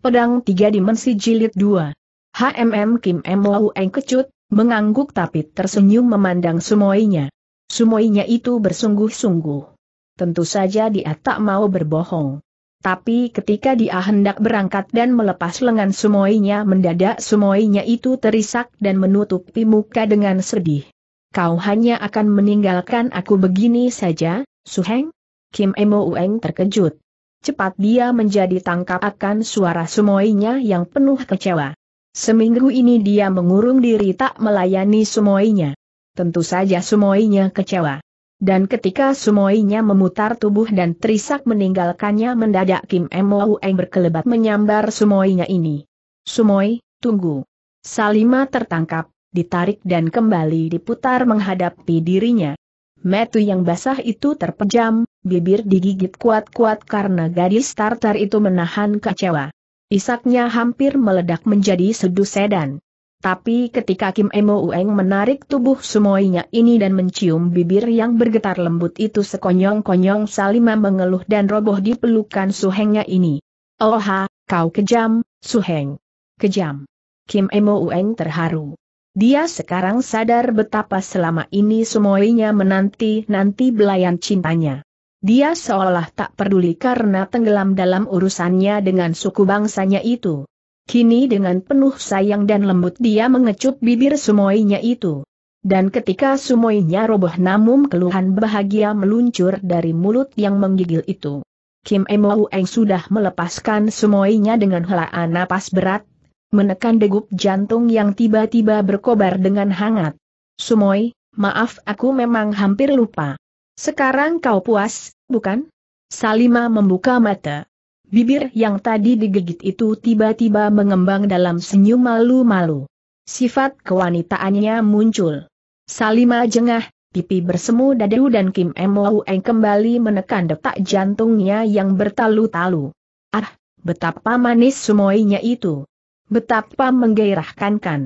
Pedang Tiga Dimensi Jilid 2. HMM Kim Mwau Eng kecut, mengangguk tapi tersenyum memandang sumoinya. Sumoinya itu bersungguh-sungguh. Tentu saja dia tak mau berbohong. Tapi ketika dia hendak berangkat dan melepas lengan sumoinya mendadak sumoinya itu terisak dan menutupi muka dengan sedih. Kau hanya akan meninggalkan aku begini saja, Suheng? Kim Mwau Eng terkejut cepat dia menjadi tangkap akan suara sumoinya yang penuh kecewa. Seminggu ini dia mengurung diri tak melayani sumoinya. Tentu saja sumoinya kecewa. Dan ketika sumoinya memutar tubuh dan terisak meninggalkannya mendadak Kim Moueng berkelebat menyambar sumoinya ini. Sumoi, tunggu. Salima tertangkap, ditarik dan kembali diputar menghadapi dirinya. Metu yang basah itu terpejam, bibir digigit kuat-kuat karena gadis Tartar itu menahan kecewa. Isaknya hampir meledak menjadi sedu sedan. Tapi ketika Kim Emo Ueng menarik tubuh semuanya ini dan mencium bibir yang bergetar lembut itu sekonyong-konyong Salima mengeluh dan roboh di pelukan suhengnya ini. Oha, kau kejam, suheng. Kejam. Kim Emo Ueng terharu. Dia sekarang sadar betapa selama ini semuanya menanti-nanti belayan cintanya. Dia seolah tak peduli karena tenggelam dalam urusannya dengan suku bangsanya itu. Kini dengan penuh sayang dan lembut dia mengecup bibir semuanya itu. Dan ketika semuanya roboh namun keluhan bahagia meluncur dari mulut yang menggigil itu. Kim Emo Eng sudah melepaskan semuanya dengan helaan napas berat, menekan degup jantung yang tiba-tiba berkobar dengan hangat. Sumoy, maaf aku memang hampir lupa. Sekarang kau puas, bukan? Salima membuka mata. Bibir yang tadi digigit itu tiba-tiba mengembang dalam senyum malu-malu. Sifat kewanitaannya muncul. Salima jengah, pipi bersemu dadu dan Kim Eng kembali menekan detak jantungnya yang bertalu-talu. Ah, betapa manis semuanya itu. Betapa menggairahkan kan.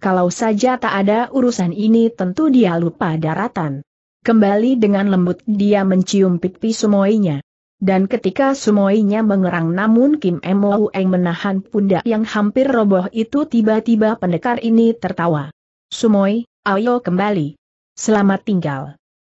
Kalau saja tak ada urusan ini tentu dia lupa daratan. Kembali dengan lembut dia mencium pipi sumoinya. Dan ketika sumoinya mengerang namun Kim Eng menahan pundak yang hampir roboh itu tiba-tiba pendekar ini tertawa. Sumoi, ayo kembali. Selamat tinggal.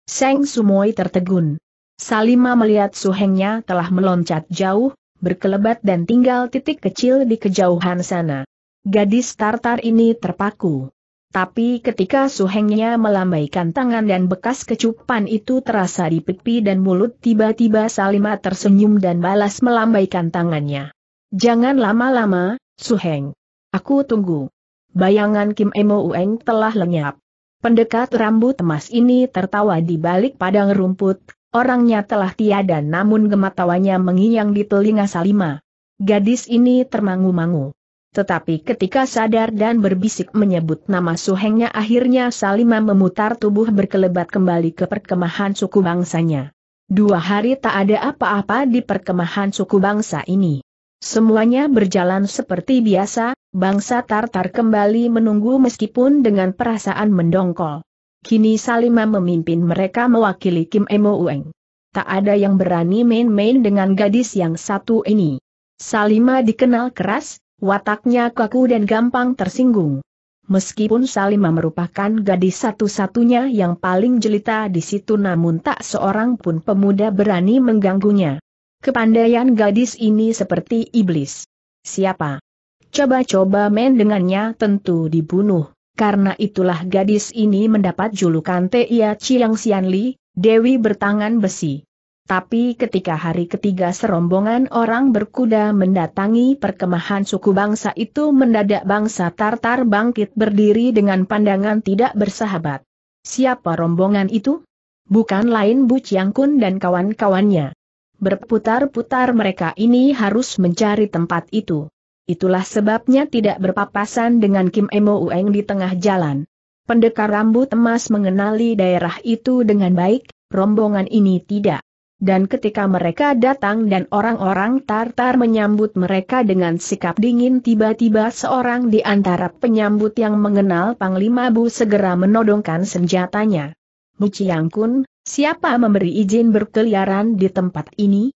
Seng Sumoi tertegun. Salima melihat suhengnya telah meloncat jauh, berkelebat dan tinggal titik kecil di kejauhan sana. Gadis Tartar ini terpaku. Tapi ketika suhengnya melambaikan tangan dan bekas kecupan itu terasa di pipi dan mulut tiba-tiba Salima tersenyum dan balas melambaikan tangannya. Jangan lama-lama, suheng. Aku tunggu. Bayangan Kim Emo Ueng telah lenyap. Pendekat rambut emas ini tertawa di balik padang rumput, Orangnya telah tiada namun gematawanya menginyang di telinga Salima. Gadis ini termangu-mangu. Tetapi ketika sadar dan berbisik menyebut nama suhengnya akhirnya Salima memutar tubuh berkelebat kembali ke perkemahan suku bangsanya. Dua hari tak ada apa-apa di perkemahan suku bangsa ini. Semuanya berjalan seperti biasa, bangsa Tartar kembali menunggu meskipun dengan perasaan mendongkol. Kini Salima memimpin mereka mewakili Kim Emo Ueng. Tak ada yang berani main-main dengan gadis yang satu ini. Salima dikenal keras, wataknya kaku dan gampang tersinggung. Meskipun Salima merupakan gadis satu-satunya yang paling jelita di situ namun tak seorang pun pemuda berani mengganggunya. Kepandaian gadis ini seperti iblis. Siapa? Coba-coba main dengannya tentu dibunuh. Karena itulah gadis ini mendapat julukan Tia Chiang Xianli Dewi Bertangan Besi. Tapi ketika hari ketiga serombongan orang berkuda mendatangi perkemahan suku bangsa itu mendadak bangsa Tartar bangkit berdiri dengan pandangan tidak bersahabat. Siapa rombongan itu? Bukan lain Bu Chiang Kun dan kawan-kawannya. Berputar-putar mereka ini harus mencari tempat itu. Itulah sebabnya tidak berpapasan dengan Kim Emo Ueng di tengah jalan. Pendekar rambut emas mengenali daerah itu dengan baik, rombongan ini tidak. Dan ketika mereka datang dan orang-orang Tartar menyambut mereka dengan sikap dingin tiba-tiba seorang di antara penyambut yang mengenal Panglima Bu segera menodongkan senjatanya. Chiang Kun, siapa memberi izin berkeliaran di tempat ini?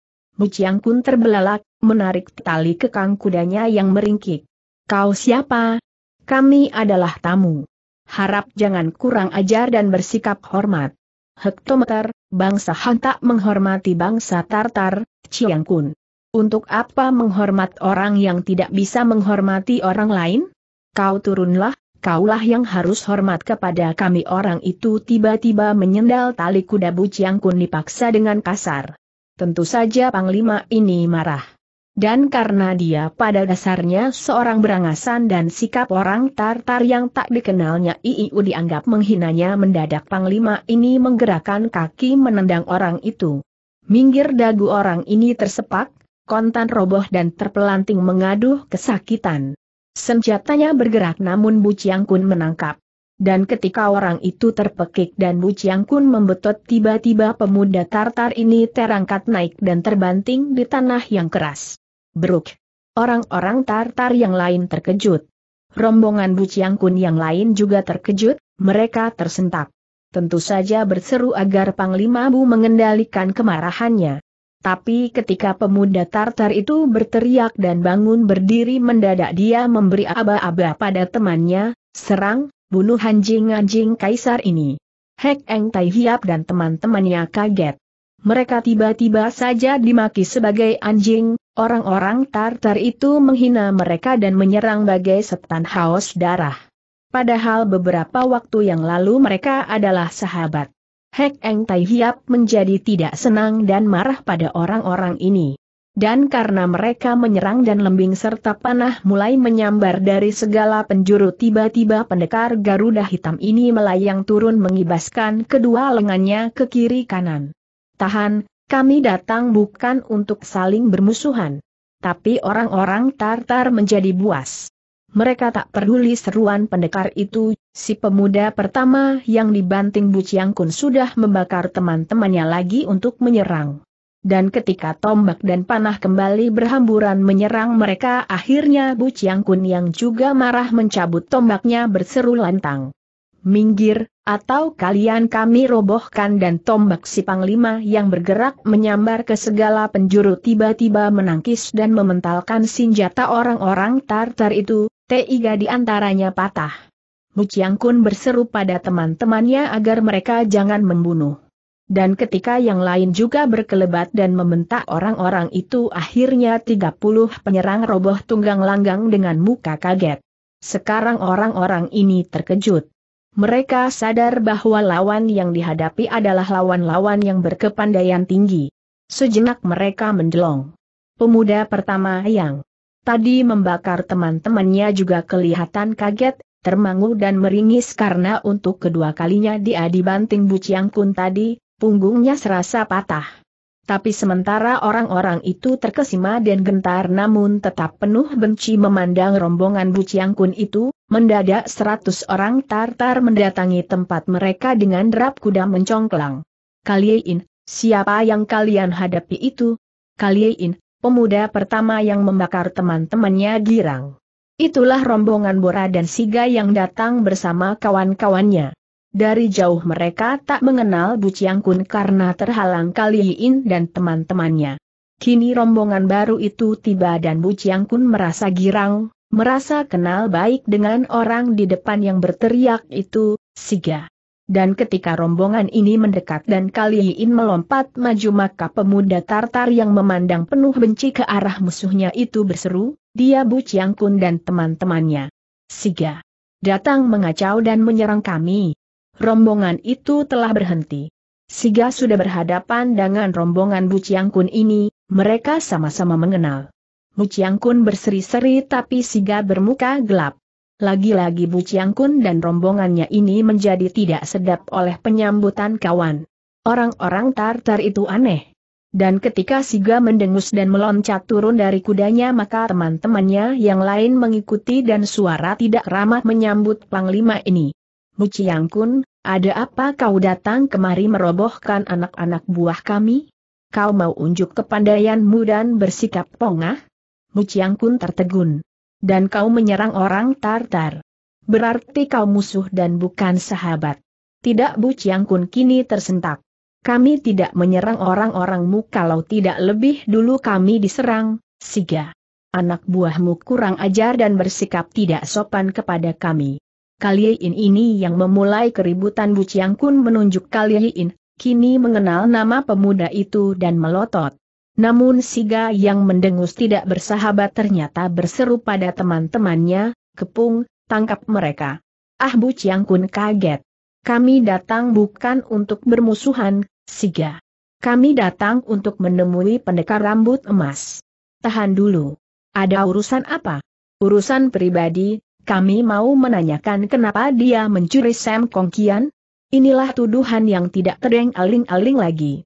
Chiang Kun terbelalak, menarik tali kekang kudanya yang meringkik. Kau siapa? Kami adalah tamu. Harap jangan kurang ajar dan bersikap hormat. Hektometer, bangsa Han tak menghormati bangsa Tartar, Chiang Kun. Untuk apa menghormat orang yang tidak bisa menghormati orang lain? Kau turunlah, kaulah yang harus hormat kepada kami orang itu tiba-tiba menyendal tali kuda Bu Chiang Kun dipaksa dengan kasar. Tentu saja Panglima ini marah. Dan karena dia pada dasarnya seorang berangasan dan sikap orang Tartar yang tak dikenalnya IIU dianggap menghinanya mendadak Panglima ini menggerakkan kaki menendang orang itu. Minggir dagu orang ini tersepak, kontan roboh dan terpelanting mengaduh kesakitan. Senjatanya bergerak namun Bu Chiang Kun menangkap. Dan ketika orang itu terpekik dan Bu Chiang Kun membetot tiba-tiba pemuda Tartar ini terangkat naik dan terbanting di tanah yang keras. Beruk. Orang-orang Tartar yang lain terkejut. Rombongan Buciang Kun yang lain juga terkejut, mereka tersentak. Tentu saja berseru agar Panglima Bu mengendalikan kemarahannya. Tapi ketika pemuda Tartar itu berteriak dan bangun berdiri mendadak dia memberi aba-aba pada temannya, serang, bunuh anjing-anjing kaisar ini. Hek Eng Tai Hiap dan teman-temannya kaget. Mereka tiba-tiba saja dimaki sebagai anjing, orang-orang Tartar itu menghina mereka dan menyerang bagai setan haus darah. Padahal beberapa waktu yang lalu mereka adalah sahabat. Hek Eng Tai Hiap menjadi tidak senang dan marah pada orang-orang ini. Dan karena mereka menyerang dan lembing serta panah mulai menyambar dari segala penjuru tiba-tiba pendekar Garuda Hitam ini melayang turun mengibaskan kedua lengannya ke kiri kanan. Tahan, kami datang bukan untuk saling bermusuhan. Tapi orang-orang Tartar menjadi buas. Mereka tak peduli seruan pendekar itu, si pemuda pertama yang dibanting Bu Chiang Kun sudah membakar teman-temannya lagi untuk menyerang. Dan ketika tombak dan panah kembali berhamburan menyerang mereka akhirnya Bu Chiang Kun yang juga marah mencabut tombaknya berseru lantang minggir, atau kalian kami robohkan dan tombak si panglima yang bergerak menyambar ke segala penjuru tiba-tiba menangkis dan mementalkan senjata orang-orang Tartar itu, tiga di antaranya patah. Muciang Kun berseru pada teman-temannya agar mereka jangan membunuh. Dan ketika yang lain juga berkelebat dan membentak orang-orang itu akhirnya 30 penyerang roboh tunggang langgang dengan muka kaget. Sekarang orang-orang ini terkejut. Mereka sadar bahwa lawan yang dihadapi adalah lawan-lawan yang berkepandaian tinggi. Sejenak mereka mendelong. Pemuda pertama yang tadi membakar teman-temannya juga kelihatan kaget, termangu dan meringis karena untuk kedua kalinya dia dibanting buciang kun tadi, punggungnya serasa patah. Tapi sementara orang-orang itu terkesima dan gentar namun tetap penuh benci memandang rombongan Bu Chiang Kun itu, mendadak seratus orang Tartar mendatangi tempat mereka dengan derap kuda mencongklang. Kaliein, siapa yang kalian hadapi itu? Kaliein, pemuda pertama yang membakar teman-temannya girang. Itulah rombongan Bora dan Siga yang datang bersama kawan-kawannya. Dari jauh mereka tak mengenal Bu Chiang Kun karena terhalang Kali Yin dan teman-temannya. Kini rombongan baru itu tiba dan Bu Chiang Kun merasa girang, merasa kenal baik dengan orang di depan yang berteriak itu, Siga. Dan ketika rombongan ini mendekat dan Kali Yin melompat maju maka pemuda Tartar yang memandang penuh benci ke arah musuhnya itu berseru, dia Bu Chiang Kun dan teman-temannya. Siga. Datang mengacau dan menyerang kami rombongan itu telah berhenti. Siga sudah berhadapan dengan rombongan Bu Chiang Kun ini, mereka sama-sama mengenal. Bu Chiang Kun berseri-seri tapi Siga bermuka gelap. Lagi-lagi Bu Chiang Kun dan rombongannya ini menjadi tidak sedap oleh penyambutan kawan. Orang-orang Tartar itu aneh. Dan ketika Siga mendengus dan meloncat turun dari kudanya maka teman-temannya yang lain mengikuti dan suara tidak ramah menyambut Panglima ini. Muciang Kun, ada apa kau datang kemari merobohkan anak-anak buah kami? Kau mau unjuk kepandaianmu dan bersikap pongah? Muciang Kun tertegun. Dan kau menyerang orang Tartar. Berarti kau musuh dan bukan sahabat. Tidak Bu Kun kini tersentak. Kami tidak menyerang orang-orangmu kalau tidak lebih dulu kami diserang, Siga. Anak buahmu kurang ajar dan bersikap tidak sopan kepada kami. Kaliyin ini yang memulai keributan Bu Chiang Kun menunjuk Kaliyin, kini mengenal nama pemuda itu dan melotot. Namun Siga yang mendengus tidak bersahabat ternyata berseru pada teman-temannya, kepung, tangkap mereka. Ah Bu Chiang Kun kaget. Kami datang bukan untuk bermusuhan, Siga. Kami datang untuk menemui pendekar rambut emas. Tahan dulu. Ada urusan apa? Urusan pribadi, kami mau menanyakan kenapa dia mencuri Sam Kong Kian? Inilah tuduhan yang tidak terdeng aling-aling lagi.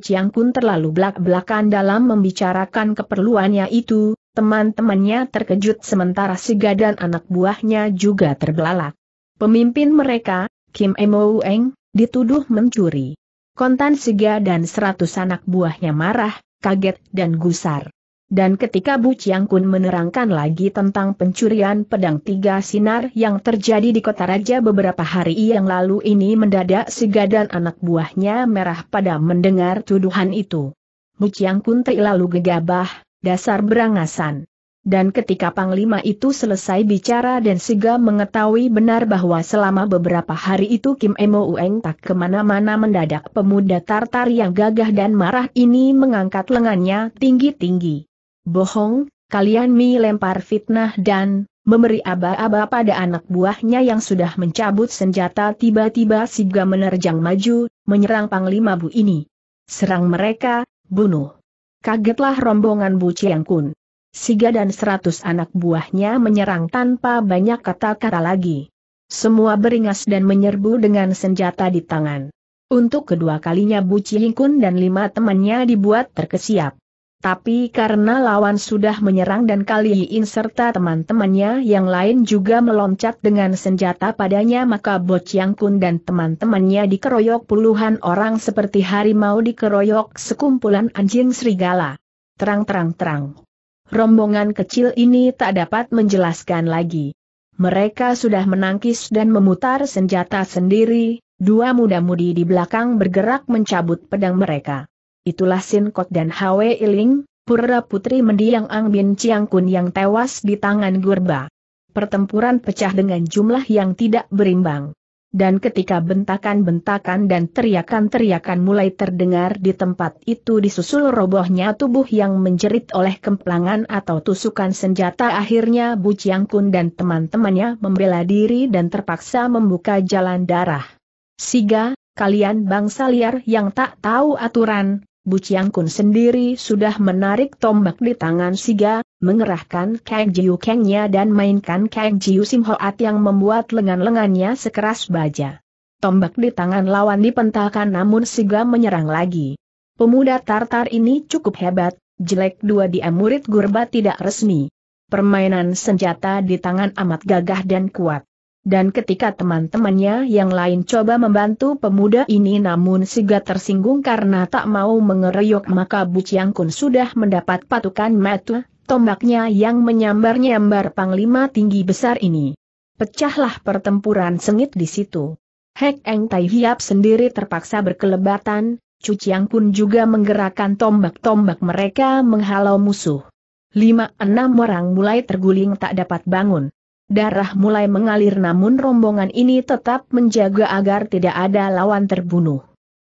Chiang Kun terlalu belak-belakan dalam membicarakan keperluannya itu, teman-temannya terkejut sementara Siga dan anak buahnya juga terbelalak. Pemimpin mereka, Kim Emo Eng, dituduh mencuri. Kontan Siga dan seratus anak buahnya marah, kaget dan gusar. Dan ketika Bu Chiang Kun menerangkan lagi tentang pencurian pedang tiga sinar yang terjadi di kota raja beberapa hari yang lalu ini mendadak Siga dan anak buahnya merah pada mendengar tuduhan itu. Bu Chiang Kun terlalu gegabah, dasar berangasan. Dan ketika Panglima itu selesai bicara dan Siga mengetahui benar bahwa selama beberapa hari itu Kim Emo Ueng tak kemana-mana mendadak pemuda Tartar yang gagah dan marah ini mengangkat lengannya tinggi-tinggi bohong, kalian lempar fitnah dan memberi aba-aba pada anak buahnya yang sudah mencabut senjata tiba-tiba Siga menerjang maju, menyerang Panglima Bu ini. Serang mereka, bunuh. Kagetlah rombongan Bu Chiang Kun. Siga dan seratus anak buahnya menyerang tanpa banyak kata-kata lagi. Semua beringas dan menyerbu dengan senjata di tangan. Untuk kedua kalinya Bu lingkun dan lima temannya dibuat terkesiap. Tapi karena lawan sudah menyerang dan Kali Yin serta teman-temannya yang lain juga meloncat dengan senjata padanya maka Bo Chiang Kun dan teman-temannya dikeroyok puluhan orang seperti harimau dikeroyok sekumpulan anjing serigala. Terang-terang-terang. Rombongan kecil ini tak dapat menjelaskan lagi. Mereka sudah menangkis dan memutar senjata sendiri, dua muda-mudi di belakang bergerak mencabut pedang mereka itulah Sin Kot dan Hwe Iling, pura putri mendiang Ang Bin Chiang Kun yang tewas di tangan Gurba. Pertempuran pecah dengan jumlah yang tidak berimbang. Dan ketika bentakan-bentakan dan teriakan-teriakan mulai terdengar di tempat itu disusul robohnya tubuh yang menjerit oleh kemplangan atau tusukan senjata akhirnya Bu Chiang Kun dan teman-temannya membela diri dan terpaksa membuka jalan darah. Siga, kalian bangsa liar yang tak tahu aturan, Bu Chiang Kun sendiri sudah menarik tombak di tangan Siga, mengerahkan Kang Jiu Kengnya dan mainkan Kang Jiu Sim Hoat yang membuat lengan-lengannya sekeras baja. Tombak di tangan lawan dipentalkan namun Siga menyerang lagi. Pemuda Tartar ini cukup hebat, jelek dua dia murid gurba tidak resmi. Permainan senjata di tangan amat gagah dan kuat dan ketika teman-temannya yang lain coba membantu pemuda ini namun Siga tersinggung karena tak mau mengeroyok, maka Bu Chiang Kun sudah mendapat patukan metu, tombaknya yang menyambar-nyambar panglima tinggi besar ini. Pecahlah pertempuran sengit di situ. Hek Eng Tai Hiap sendiri terpaksa berkelebatan, Chiang Kun juga menggerakkan tombak-tombak mereka menghalau musuh. Lima enam orang mulai terguling tak dapat bangun. Darah mulai mengalir namun rombongan ini tetap menjaga agar tidak ada lawan terbunuh.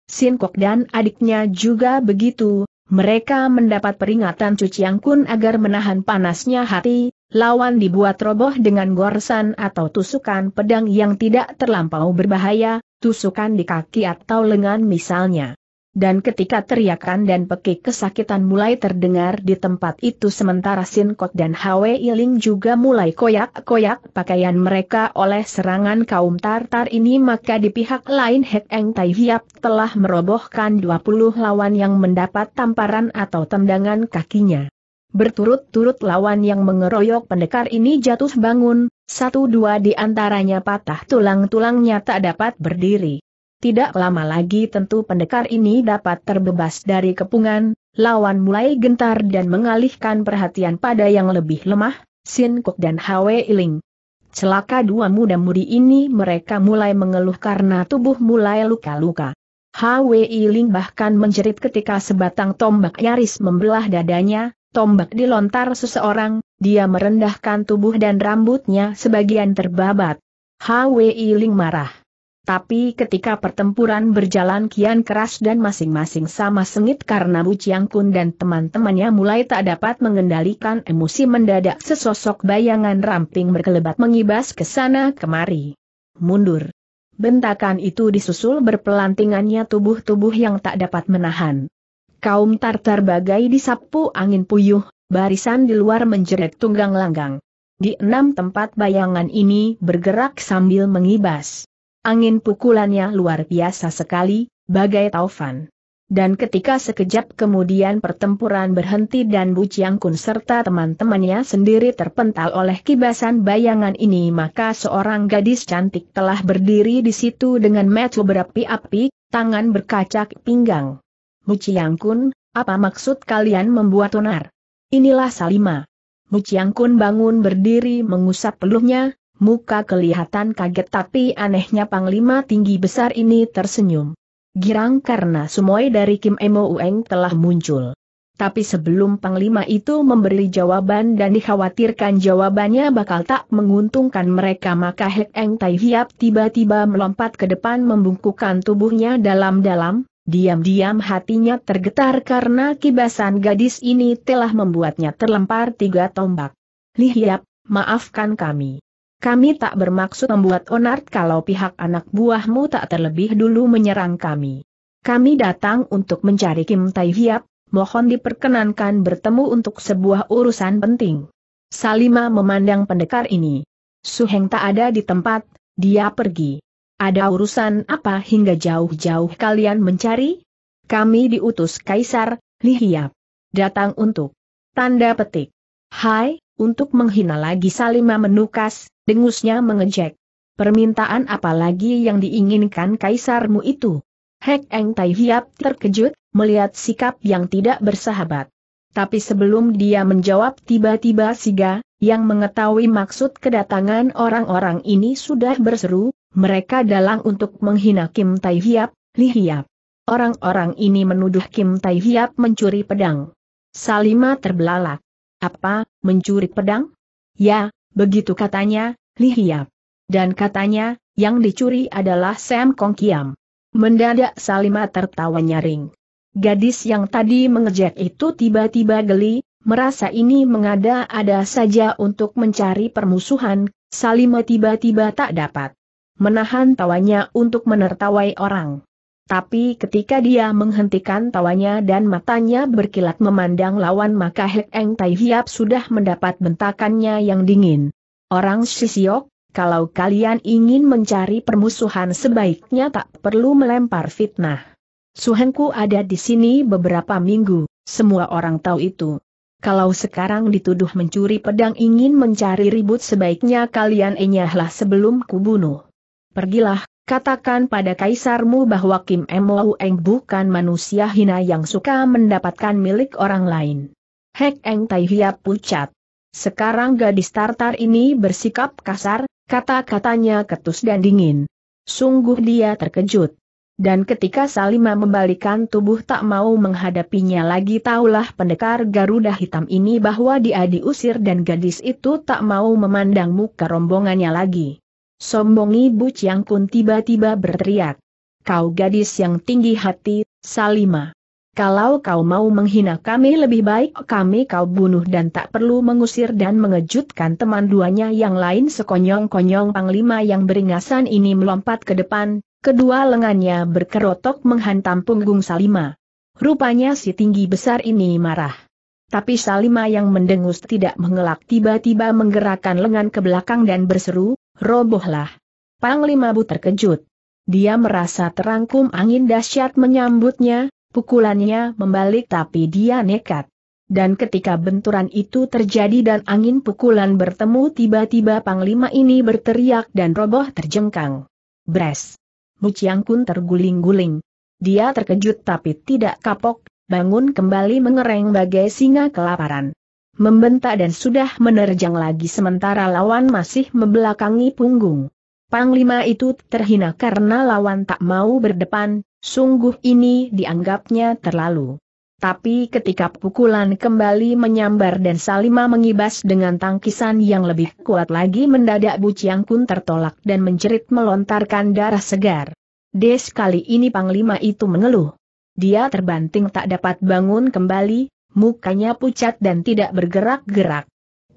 Sin Kok dan adiknya juga begitu, mereka mendapat peringatan Chiang Kun agar menahan panasnya hati, lawan dibuat roboh dengan gorsan atau tusukan pedang yang tidak terlampau berbahaya, tusukan di kaki atau lengan misalnya. Dan ketika teriakan dan pekik kesakitan mulai terdengar di tempat itu sementara Sin Sinkot dan Hwe Iling juga mulai koyak-koyak pakaian mereka oleh serangan kaum Tartar ini maka di pihak lain Hek Eng Tai Hiap telah merobohkan 20 lawan yang mendapat tamparan atau tendangan kakinya. Berturut-turut lawan yang mengeroyok pendekar ini jatuh bangun, satu dua di antaranya patah tulang-tulangnya tak dapat berdiri. Tidak lama lagi tentu pendekar ini dapat terbebas dari kepungan, lawan mulai gentar dan mengalihkan perhatian pada yang lebih lemah, Sin Kok dan Hwe Iling. Celaka dua muda-mudi ini mereka mulai mengeluh karena tubuh mulai luka-luka. Hwe Iling bahkan menjerit ketika sebatang tombak nyaris membelah dadanya, tombak dilontar seseorang, dia merendahkan tubuh dan rambutnya sebagian terbabat. Hwe Iling marah. Tapi ketika pertempuran berjalan kian keras dan masing-masing sama sengit karena Bu Chiang Kun dan teman-temannya mulai tak dapat mengendalikan emosi mendadak sesosok bayangan ramping berkelebat mengibas ke sana kemari. Mundur. Bentakan itu disusul berpelantingannya tubuh-tubuh yang tak dapat menahan. Kaum Tartar bagai disapu angin puyuh, barisan di luar menjerit tunggang langgang. Di enam tempat bayangan ini bergerak sambil mengibas. Angin pukulannya luar biasa sekali, bagai taufan. Dan ketika sekejap kemudian pertempuran berhenti dan Bu Chiang Kun serta teman-temannya sendiri terpental oleh kibasan bayangan ini maka seorang gadis cantik telah berdiri di situ dengan metu berapi-api, tangan berkacak pinggang. Bu Chiang Kun, apa maksud kalian membuat onar? Inilah Salima. Bu Chiang Kun bangun berdiri mengusap peluhnya, muka kelihatan kaget tapi anehnya panglima tinggi besar ini tersenyum. Girang karena semua dari Kim Emo Ueng telah muncul. Tapi sebelum panglima itu memberi jawaban dan dikhawatirkan jawabannya bakal tak menguntungkan mereka maka Hek Eng Tai Hiap tiba-tiba melompat ke depan membungkukkan tubuhnya dalam-dalam, diam-diam hatinya tergetar karena kibasan gadis ini telah membuatnya terlempar tiga tombak. Hiap, maafkan kami. Kami tak bermaksud membuat onar kalau pihak anak buahmu tak terlebih dulu menyerang kami. Kami datang untuk mencari Kim Tai Hiap, mohon diperkenankan bertemu untuk sebuah urusan penting. Salima memandang pendekar ini. Suheng tak ada di tempat, dia pergi. Ada urusan apa hingga jauh-jauh kalian mencari? Kami diutus Kaisar, Hiap. Datang untuk tanda petik. Hai, untuk menghina lagi Salima menukas, dengusnya mengejek. Permintaan apa lagi yang diinginkan kaisarmu itu? Hek Eng Tai Hiap terkejut, melihat sikap yang tidak bersahabat. Tapi sebelum dia menjawab tiba-tiba Siga, yang mengetahui maksud kedatangan orang-orang ini sudah berseru, mereka dalang untuk menghina Kim Tai Hiap, Li Hiap. Orang-orang ini menuduh Kim Tai Hiap mencuri pedang. Salima terbelalak. Apa, mencuri pedang? Ya, begitu katanya, Lihiap. Dan katanya, yang dicuri adalah Sam Kong Kiam. Mendadak Salima tertawa nyaring. Gadis yang tadi mengejek itu tiba-tiba geli, merasa ini mengada-ada saja untuk mencari permusuhan, Salima tiba-tiba tak dapat menahan tawanya untuk menertawai orang. Tapi ketika dia menghentikan tawanya dan matanya berkilat memandang lawan maka Hek Eng Tai Hiap sudah mendapat bentakannya yang dingin. Orang Sisiok, kalau kalian ingin mencari permusuhan sebaiknya tak perlu melempar fitnah. Suhengku ada di sini beberapa minggu, semua orang tahu itu. Kalau sekarang dituduh mencuri pedang ingin mencari ribut sebaiknya kalian enyahlah sebelum kubunuh. Pergilah Katakan pada kaisarmu bahwa Kim Mo Eng bukan manusia hina yang suka mendapatkan milik orang lain. Hek Eng Tai Hiap pucat. Sekarang gadis Tartar ini bersikap kasar, kata-katanya ketus dan dingin. Sungguh dia terkejut. Dan ketika Salima membalikan tubuh tak mau menghadapinya lagi taulah pendekar Garuda Hitam ini bahwa dia diusir dan gadis itu tak mau memandang muka rombongannya lagi. Sombong ibu Chiang Kun tiba-tiba berteriak. Kau gadis yang tinggi hati, Salima. Kalau kau mau menghina kami lebih baik kami kau bunuh dan tak perlu mengusir dan mengejutkan teman duanya yang lain sekonyong-konyong panglima yang beringasan ini melompat ke depan, kedua lengannya berkerotok menghantam punggung Salima. Rupanya si tinggi besar ini marah. Tapi Salima yang mendengus tidak mengelak tiba-tiba menggerakkan lengan ke belakang dan berseru, robohlah. Panglima Bu terkejut. Dia merasa terangkum angin dahsyat menyambutnya, pukulannya membalik tapi dia nekat. Dan ketika benturan itu terjadi dan angin pukulan bertemu tiba-tiba Panglima ini berteriak dan roboh terjengkang. Bres. Bu Chiang Kun terguling-guling. Dia terkejut tapi tidak kapok, bangun kembali mengereng bagai singa kelaparan membentak dan sudah menerjang lagi sementara lawan masih membelakangi punggung. Panglima itu terhina karena lawan tak mau berdepan, sungguh ini dianggapnya terlalu. Tapi ketika pukulan kembali menyambar dan Salima mengibas dengan tangkisan yang lebih kuat lagi mendadak Bu Chiang Kun tertolak dan menjerit melontarkan darah segar. Des kali ini Panglima itu mengeluh. Dia terbanting tak dapat bangun kembali, mukanya pucat dan tidak bergerak-gerak.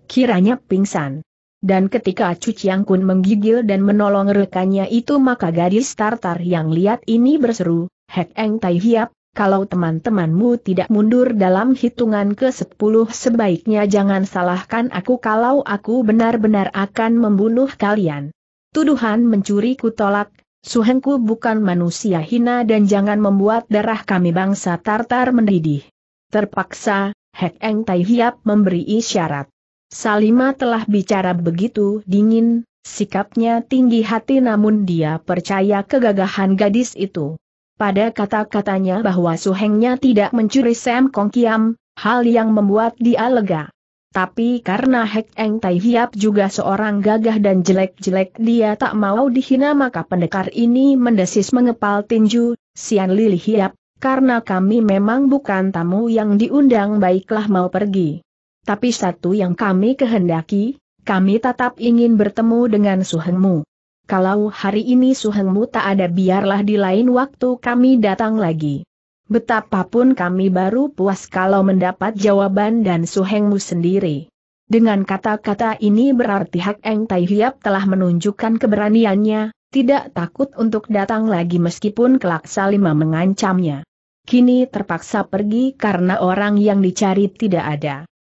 Kiranya pingsan. Dan ketika Cuci Kun menggigil dan menolong rekannya itu maka gadis Tartar yang lihat ini berseru, Hek Eng Tai Hiap, kalau teman-temanmu tidak mundur dalam hitungan ke sepuluh sebaiknya jangan salahkan aku kalau aku benar-benar akan membunuh kalian. Tuduhan mencuri tolak. suhengku bukan manusia hina dan jangan membuat darah kami bangsa Tartar mendidih. Terpaksa, Hek Eng Tai Hiap memberi isyarat. Salima telah bicara begitu dingin, sikapnya tinggi hati namun dia percaya kegagahan gadis itu. Pada kata-katanya bahwa suhengnya tidak mencuri Sam Kong Kiam, hal yang membuat dia lega. Tapi karena Hek Eng Tai Hiap juga seorang gagah dan jelek-jelek dia tak mau dihina maka pendekar ini mendesis mengepal tinju, Sian Lili Hiap, karena kami memang bukan tamu yang diundang baiklah mau pergi. Tapi satu yang kami kehendaki, kami tetap ingin bertemu dengan Suhengmu. Kalau hari ini Suhengmu tak ada biarlah di lain waktu kami datang lagi. Betapapun kami baru puas kalau mendapat jawaban dan Suhengmu sendiri. Dengan kata-kata ini berarti Hak Eng Tai Hiap telah menunjukkan keberaniannya, tidak takut untuk datang lagi meskipun kelak Salima mengancamnya. Kini terpaksa pergi karena orang yang dicari tidak ada.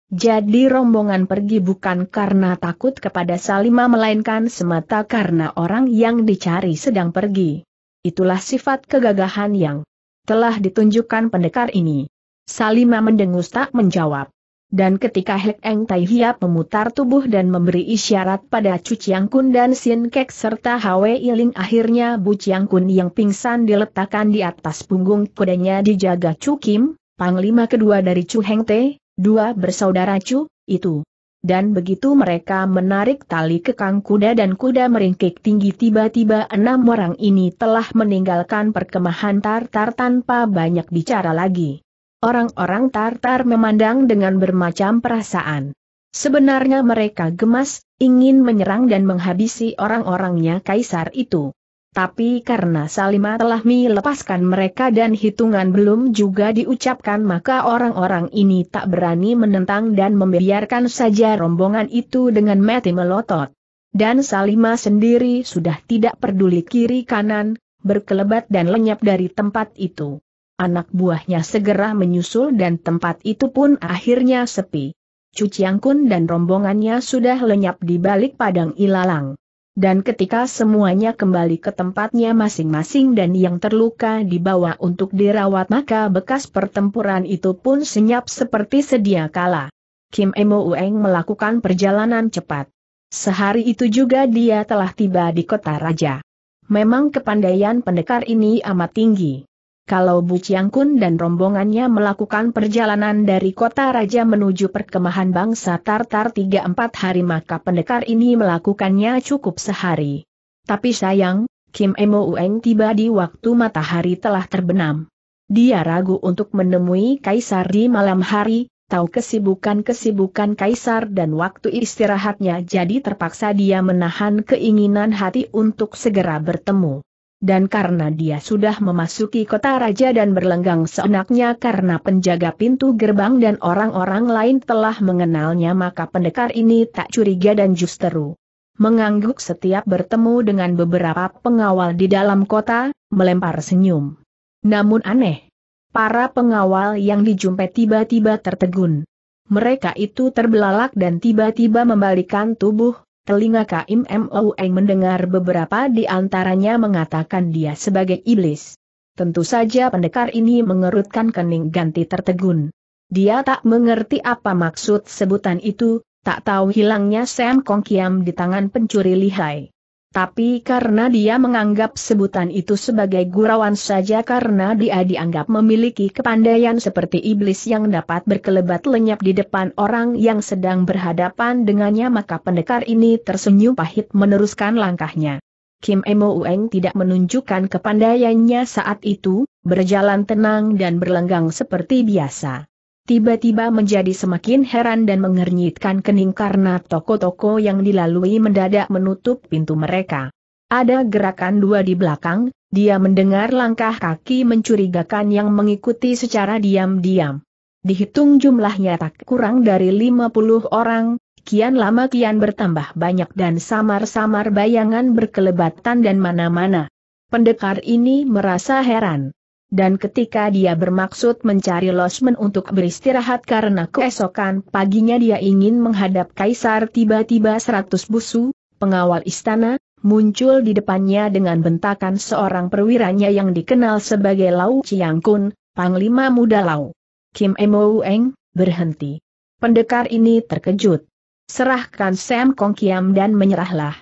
Jadi rombongan pergi bukan karena takut kepada Salima melainkan semata karena orang yang dicari sedang pergi. Itulah sifat kegagahan yang telah ditunjukkan pendekar ini. Salima mendengus tak menjawab. Dan ketika Hek Eng Tai Hiap memutar tubuh dan memberi isyarat pada Cu Chiang Kun dan Sin Kek serta Hwe Iling akhirnya Bu Chiang Kun yang pingsan diletakkan di atas punggung kudanya dijaga Cu Kim, panglima kedua dari Cu Heng Te, dua bersaudara Cu, itu. Dan begitu mereka menarik tali kekang kuda dan kuda meringkik tinggi tiba-tiba enam orang ini telah meninggalkan perkemahan Tartar tanpa banyak bicara lagi. Orang-orang Tartar memandang dengan bermacam perasaan. Sebenarnya mereka gemas, ingin menyerang dan menghabisi orang-orangnya kaisar itu. Tapi karena Salima telah melepaskan mereka dan hitungan belum juga diucapkan maka orang-orang ini tak berani menentang dan membiarkan saja rombongan itu dengan mati melotot. Dan Salima sendiri sudah tidak peduli kiri kanan, berkelebat dan lenyap dari tempat itu anak buahnya segera menyusul dan tempat itu pun akhirnya sepi. Cuciangkun dan rombongannya sudah lenyap di balik padang ilalang. Dan ketika semuanya kembali ke tempatnya masing-masing dan yang terluka dibawa untuk dirawat maka bekas pertempuran itu pun senyap seperti sedia kala. Kim Emo Ueng melakukan perjalanan cepat. Sehari itu juga dia telah tiba di kota raja. Memang kepandaian pendekar ini amat tinggi kalau Bu Chiang Kun dan rombongannya melakukan perjalanan dari kota raja menuju perkemahan bangsa Tartar 3-4 hari maka pendekar ini melakukannya cukup sehari. Tapi sayang, Kim Emo Ueng tiba di waktu matahari telah terbenam. Dia ragu untuk menemui Kaisar di malam hari, tahu kesibukan-kesibukan Kaisar dan waktu istirahatnya jadi terpaksa dia menahan keinginan hati untuk segera bertemu. Dan karena dia sudah memasuki kota raja dan berlenggang seenaknya karena penjaga pintu gerbang dan orang-orang lain telah mengenalnya maka pendekar ini tak curiga dan justru mengangguk setiap bertemu dengan beberapa pengawal di dalam kota, melempar senyum. Namun aneh, para pengawal yang dijumpai tiba-tiba tertegun. Mereka itu terbelalak dan tiba-tiba membalikkan tubuh, telinga Kaim Moeng mendengar beberapa di antaranya mengatakan dia sebagai iblis. Tentu saja pendekar ini mengerutkan kening ganti tertegun. Dia tak mengerti apa maksud sebutan itu, tak tahu hilangnya Sam Kong Kiam di tangan pencuri lihai tapi karena dia menganggap sebutan itu sebagai gurauan saja karena dia dianggap memiliki kepandaian seperti iblis yang dapat berkelebat lenyap di depan orang yang sedang berhadapan dengannya maka pendekar ini tersenyum pahit meneruskan langkahnya. Kim Emo Ueng tidak menunjukkan kepandaiannya saat itu, berjalan tenang dan berlenggang seperti biasa tiba-tiba menjadi semakin heran dan mengernyitkan kening karena toko-toko yang dilalui mendadak menutup pintu mereka. Ada gerakan dua di belakang, dia mendengar langkah kaki mencurigakan yang mengikuti secara diam-diam. Dihitung jumlahnya tak kurang dari 50 orang, kian lama kian bertambah banyak dan samar-samar bayangan berkelebatan dan mana-mana. Pendekar ini merasa heran. Dan ketika dia bermaksud mencari losmen untuk beristirahat karena keesokan paginya dia ingin menghadap kaisar tiba-tiba seratus busu, pengawal istana, muncul di depannya dengan bentakan seorang perwiranya yang dikenal sebagai Lau Chiang Kun, Panglima Muda Lau. Kim Emo Eng, berhenti. Pendekar ini terkejut. Serahkan Sam Kong Kiam dan menyerahlah.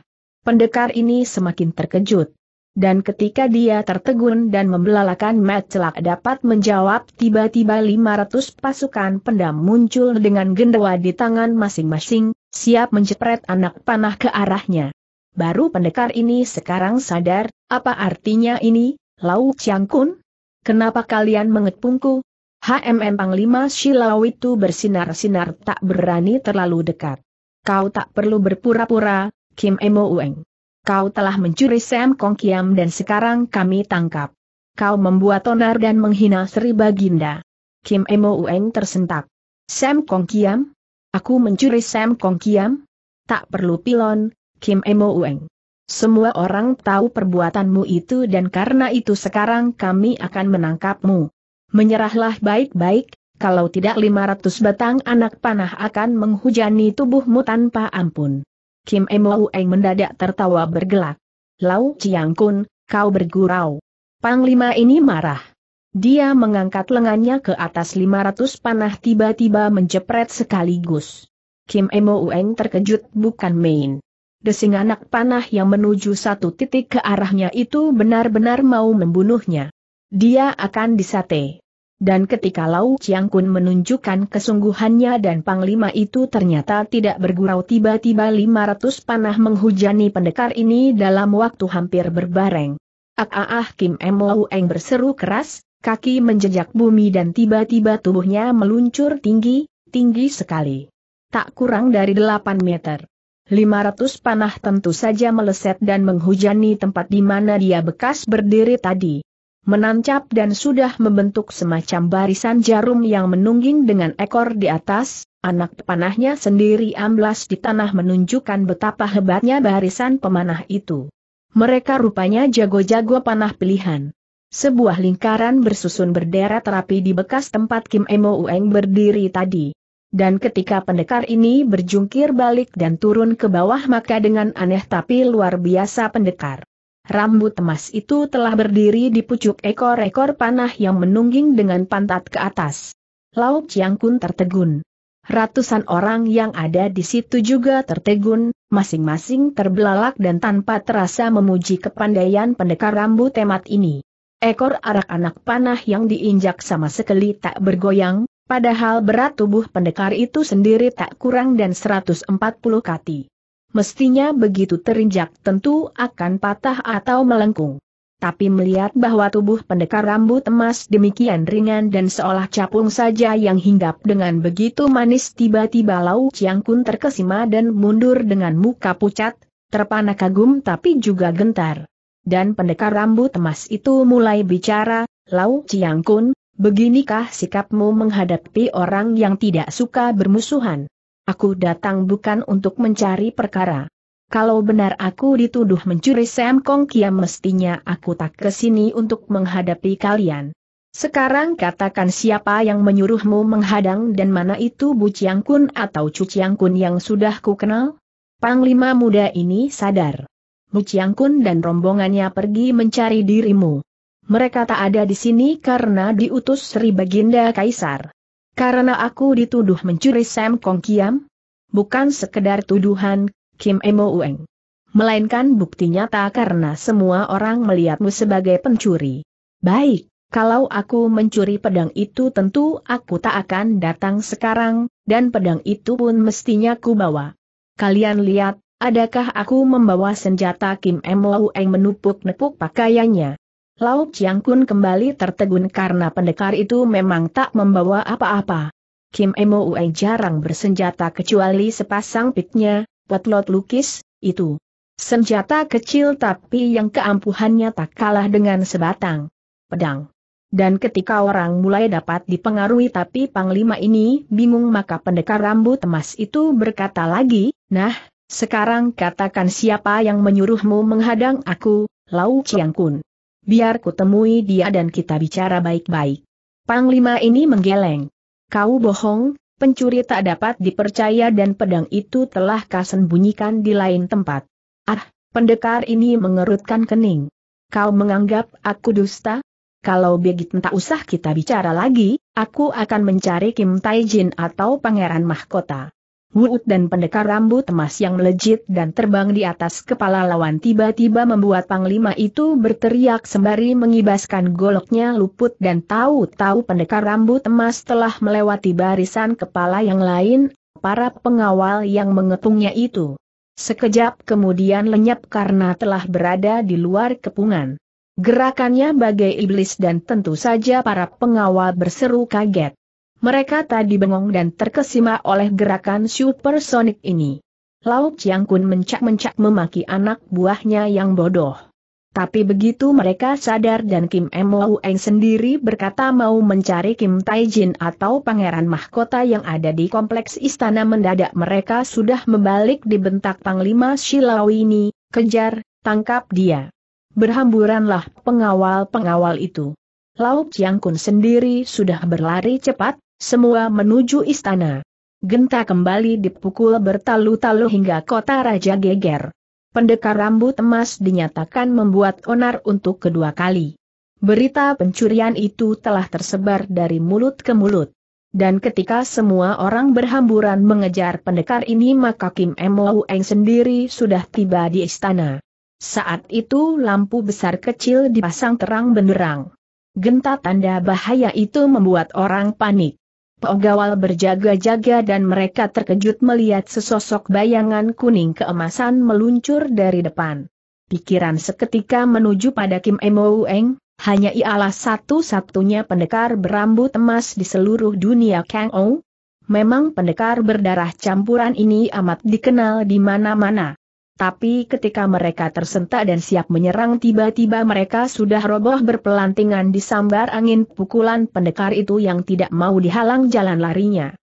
Pendekar ini semakin terkejut dan ketika dia tertegun dan membelalakan Mat Celak dapat menjawab tiba-tiba 500 pasukan pendam muncul dengan gendawa di tangan masing-masing, siap menjepret anak panah ke arahnya. Baru pendekar ini sekarang sadar, apa artinya ini, Lau Chiang Kun? Kenapa kalian mengepungku? HMM Panglima Shilau itu bersinar-sinar tak berani terlalu dekat. Kau tak perlu berpura-pura, Kim Emo Ueng. Kau telah mencuri Sam Kong Kiam dan sekarang kami tangkap. Kau membuat onar dan menghina Sri Baginda. Kim Emo Ueng tersentak. Sam Kong Kiam? Aku mencuri Sam Kong Kiam? Tak perlu pilon, Kim Emo Ueng. Semua orang tahu perbuatanmu itu dan karena itu sekarang kami akan menangkapmu. Menyerahlah baik-baik, kalau tidak 500 batang anak panah akan menghujani tubuhmu tanpa ampun. Kim Emo Eng mendadak tertawa bergelak. Lau Chiang Kun, kau bergurau. Panglima ini marah. Dia mengangkat lengannya ke atas 500 panah tiba-tiba menjepret sekaligus. Kim Emo Eng terkejut bukan main. Desing anak panah yang menuju satu titik ke arahnya itu benar-benar mau membunuhnya. Dia akan disate. Dan ketika Lau Chiang Kun menunjukkan kesungguhannya dan panglima itu ternyata tidak bergurau tiba-tiba 500 panah menghujani pendekar ini dalam waktu hampir berbareng. Ah ah, ah Kim Lau Eng berseru keras, kaki menjejak bumi dan tiba-tiba tubuhnya meluncur tinggi, tinggi sekali. Tak kurang dari 8 meter. 500 panah tentu saja meleset dan menghujani tempat di mana dia bekas berdiri tadi menancap dan sudah membentuk semacam barisan jarum yang menungging dengan ekor di atas, anak panahnya sendiri amblas di tanah menunjukkan betapa hebatnya barisan pemanah itu. Mereka rupanya jago-jago panah pilihan. Sebuah lingkaran bersusun berderet rapi di bekas tempat Kim Emo Ueng berdiri tadi. Dan ketika pendekar ini berjungkir balik dan turun ke bawah maka dengan aneh tapi luar biasa pendekar Rambut emas itu telah berdiri di pucuk ekor-ekor panah yang menungging dengan pantat ke atas. Laut Chiang Kun tertegun. Ratusan orang yang ada di situ juga tertegun, masing-masing terbelalak dan tanpa terasa memuji kepandaian pendekar rambut temat ini. Ekor arak-anak panah yang diinjak sama sekali tak bergoyang, padahal berat tubuh pendekar itu sendiri tak kurang dan 140 kati mestinya begitu terinjak tentu akan patah atau melengkung. Tapi melihat bahwa tubuh pendekar rambut emas demikian ringan dan seolah capung saja yang hinggap dengan begitu manis tiba-tiba Lau Chiang Kun terkesima dan mundur dengan muka pucat, terpana kagum tapi juga gentar. Dan pendekar rambut emas itu mulai bicara, Lau Chiang Kun, beginikah sikapmu menghadapi orang yang tidak suka bermusuhan? Aku datang bukan untuk mencari perkara. Kalau benar aku dituduh mencuri Sam Kong Kiam mestinya aku tak kesini untuk menghadapi kalian. Sekarang katakan siapa yang menyuruhmu menghadang dan mana itu Bu Chiang Kun atau Cu Chiang Kun yang sudah ku kenal. Panglima muda ini sadar. Bu Chiang Kun dan rombongannya pergi mencari dirimu. Mereka tak ada di sini karena diutus Sri Baginda Kaisar. Karena aku dituduh mencuri Sam Kong Kiam? Bukan sekedar tuduhan, Kim Emo Ueng. Melainkan bukti nyata karena semua orang melihatmu sebagai pencuri. Baik, kalau aku mencuri pedang itu tentu aku tak akan datang sekarang, dan pedang itu pun mestinya ku bawa. Kalian lihat, adakah aku membawa senjata Kim Emo Ueng menupuk-nepuk pakaiannya? Lau Chiang Kun kembali tertegun karena pendekar itu memang tak membawa apa-apa. Kim Emo Ue jarang bersenjata kecuali sepasang pitnya, potlot lukis, itu. Senjata kecil tapi yang keampuhannya tak kalah dengan sebatang pedang. Dan ketika orang mulai dapat dipengaruhi tapi Panglima ini bingung maka pendekar rambut emas itu berkata lagi, Nah, sekarang katakan siapa yang menyuruhmu menghadang aku, Lau Chiang Kun. Biar ku temui dia dan kita bicara baik-baik. Panglima ini menggeleng. Kau bohong, pencuri tak dapat dipercaya dan pedang itu telah bunyikan di lain tempat. Ah, pendekar ini mengerutkan kening. Kau menganggap aku dusta? Kalau begitu tak usah kita bicara lagi, aku akan mencari Kim Taijin atau Pangeran Mahkota. Wuut dan pendekar rambut emas yang melejit dan terbang di atas kepala lawan tiba-tiba membuat panglima itu berteriak sembari mengibaskan goloknya luput dan tahu-tahu pendekar rambut emas telah melewati barisan kepala yang lain, para pengawal yang mengepungnya itu. Sekejap kemudian lenyap karena telah berada di luar kepungan. Gerakannya bagai iblis dan tentu saja para pengawal berseru kaget. Mereka tadi bengong dan terkesima oleh gerakan supersonik ini. Lauk Chiang Kun mencak-mencak memaki anak buahnya yang bodoh. Tapi begitu mereka sadar dan Kim Mo Eng sendiri berkata mau mencari Kim Taijin atau pangeran mahkota yang ada di kompleks istana mendadak mereka sudah membalik di bentak Panglima Shilau ini, kejar, tangkap dia. Berhamburanlah pengawal-pengawal itu. Lauk Chiang Kun sendiri sudah berlari cepat, semua menuju istana. Genta kembali dipukul bertalu-talu hingga kota Raja Geger. Pendekar rambut emas dinyatakan membuat onar untuk kedua kali. Berita pencurian itu telah tersebar dari mulut ke mulut. Dan ketika semua orang berhamburan mengejar pendekar ini maka Kim Mo Eng sendiri sudah tiba di istana. Saat itu lampu besar kecil dipasang terang benderang. Genta tanda bahaya itu membuat orang panik. Pogawal berjaga-jaga dan mereka terkejut melihat sesosok bayangan kuning keemasan meluncur dari depan. Pikiran seketika menuju pada Kim Emoueng, hanya ialah satu-satunya pendekar berambut emas di seluruh dunia Kang Ou. Memang pendekar berdarah campuran ini amat dikenal di mana-mana. Tapi ketika mereka tersentak dan siap menyerang tiba-tiba mereka sudah roboh berpelantingan di sambar angin pukulan pendekar itu yang tidak mau dihalang jalan larinya.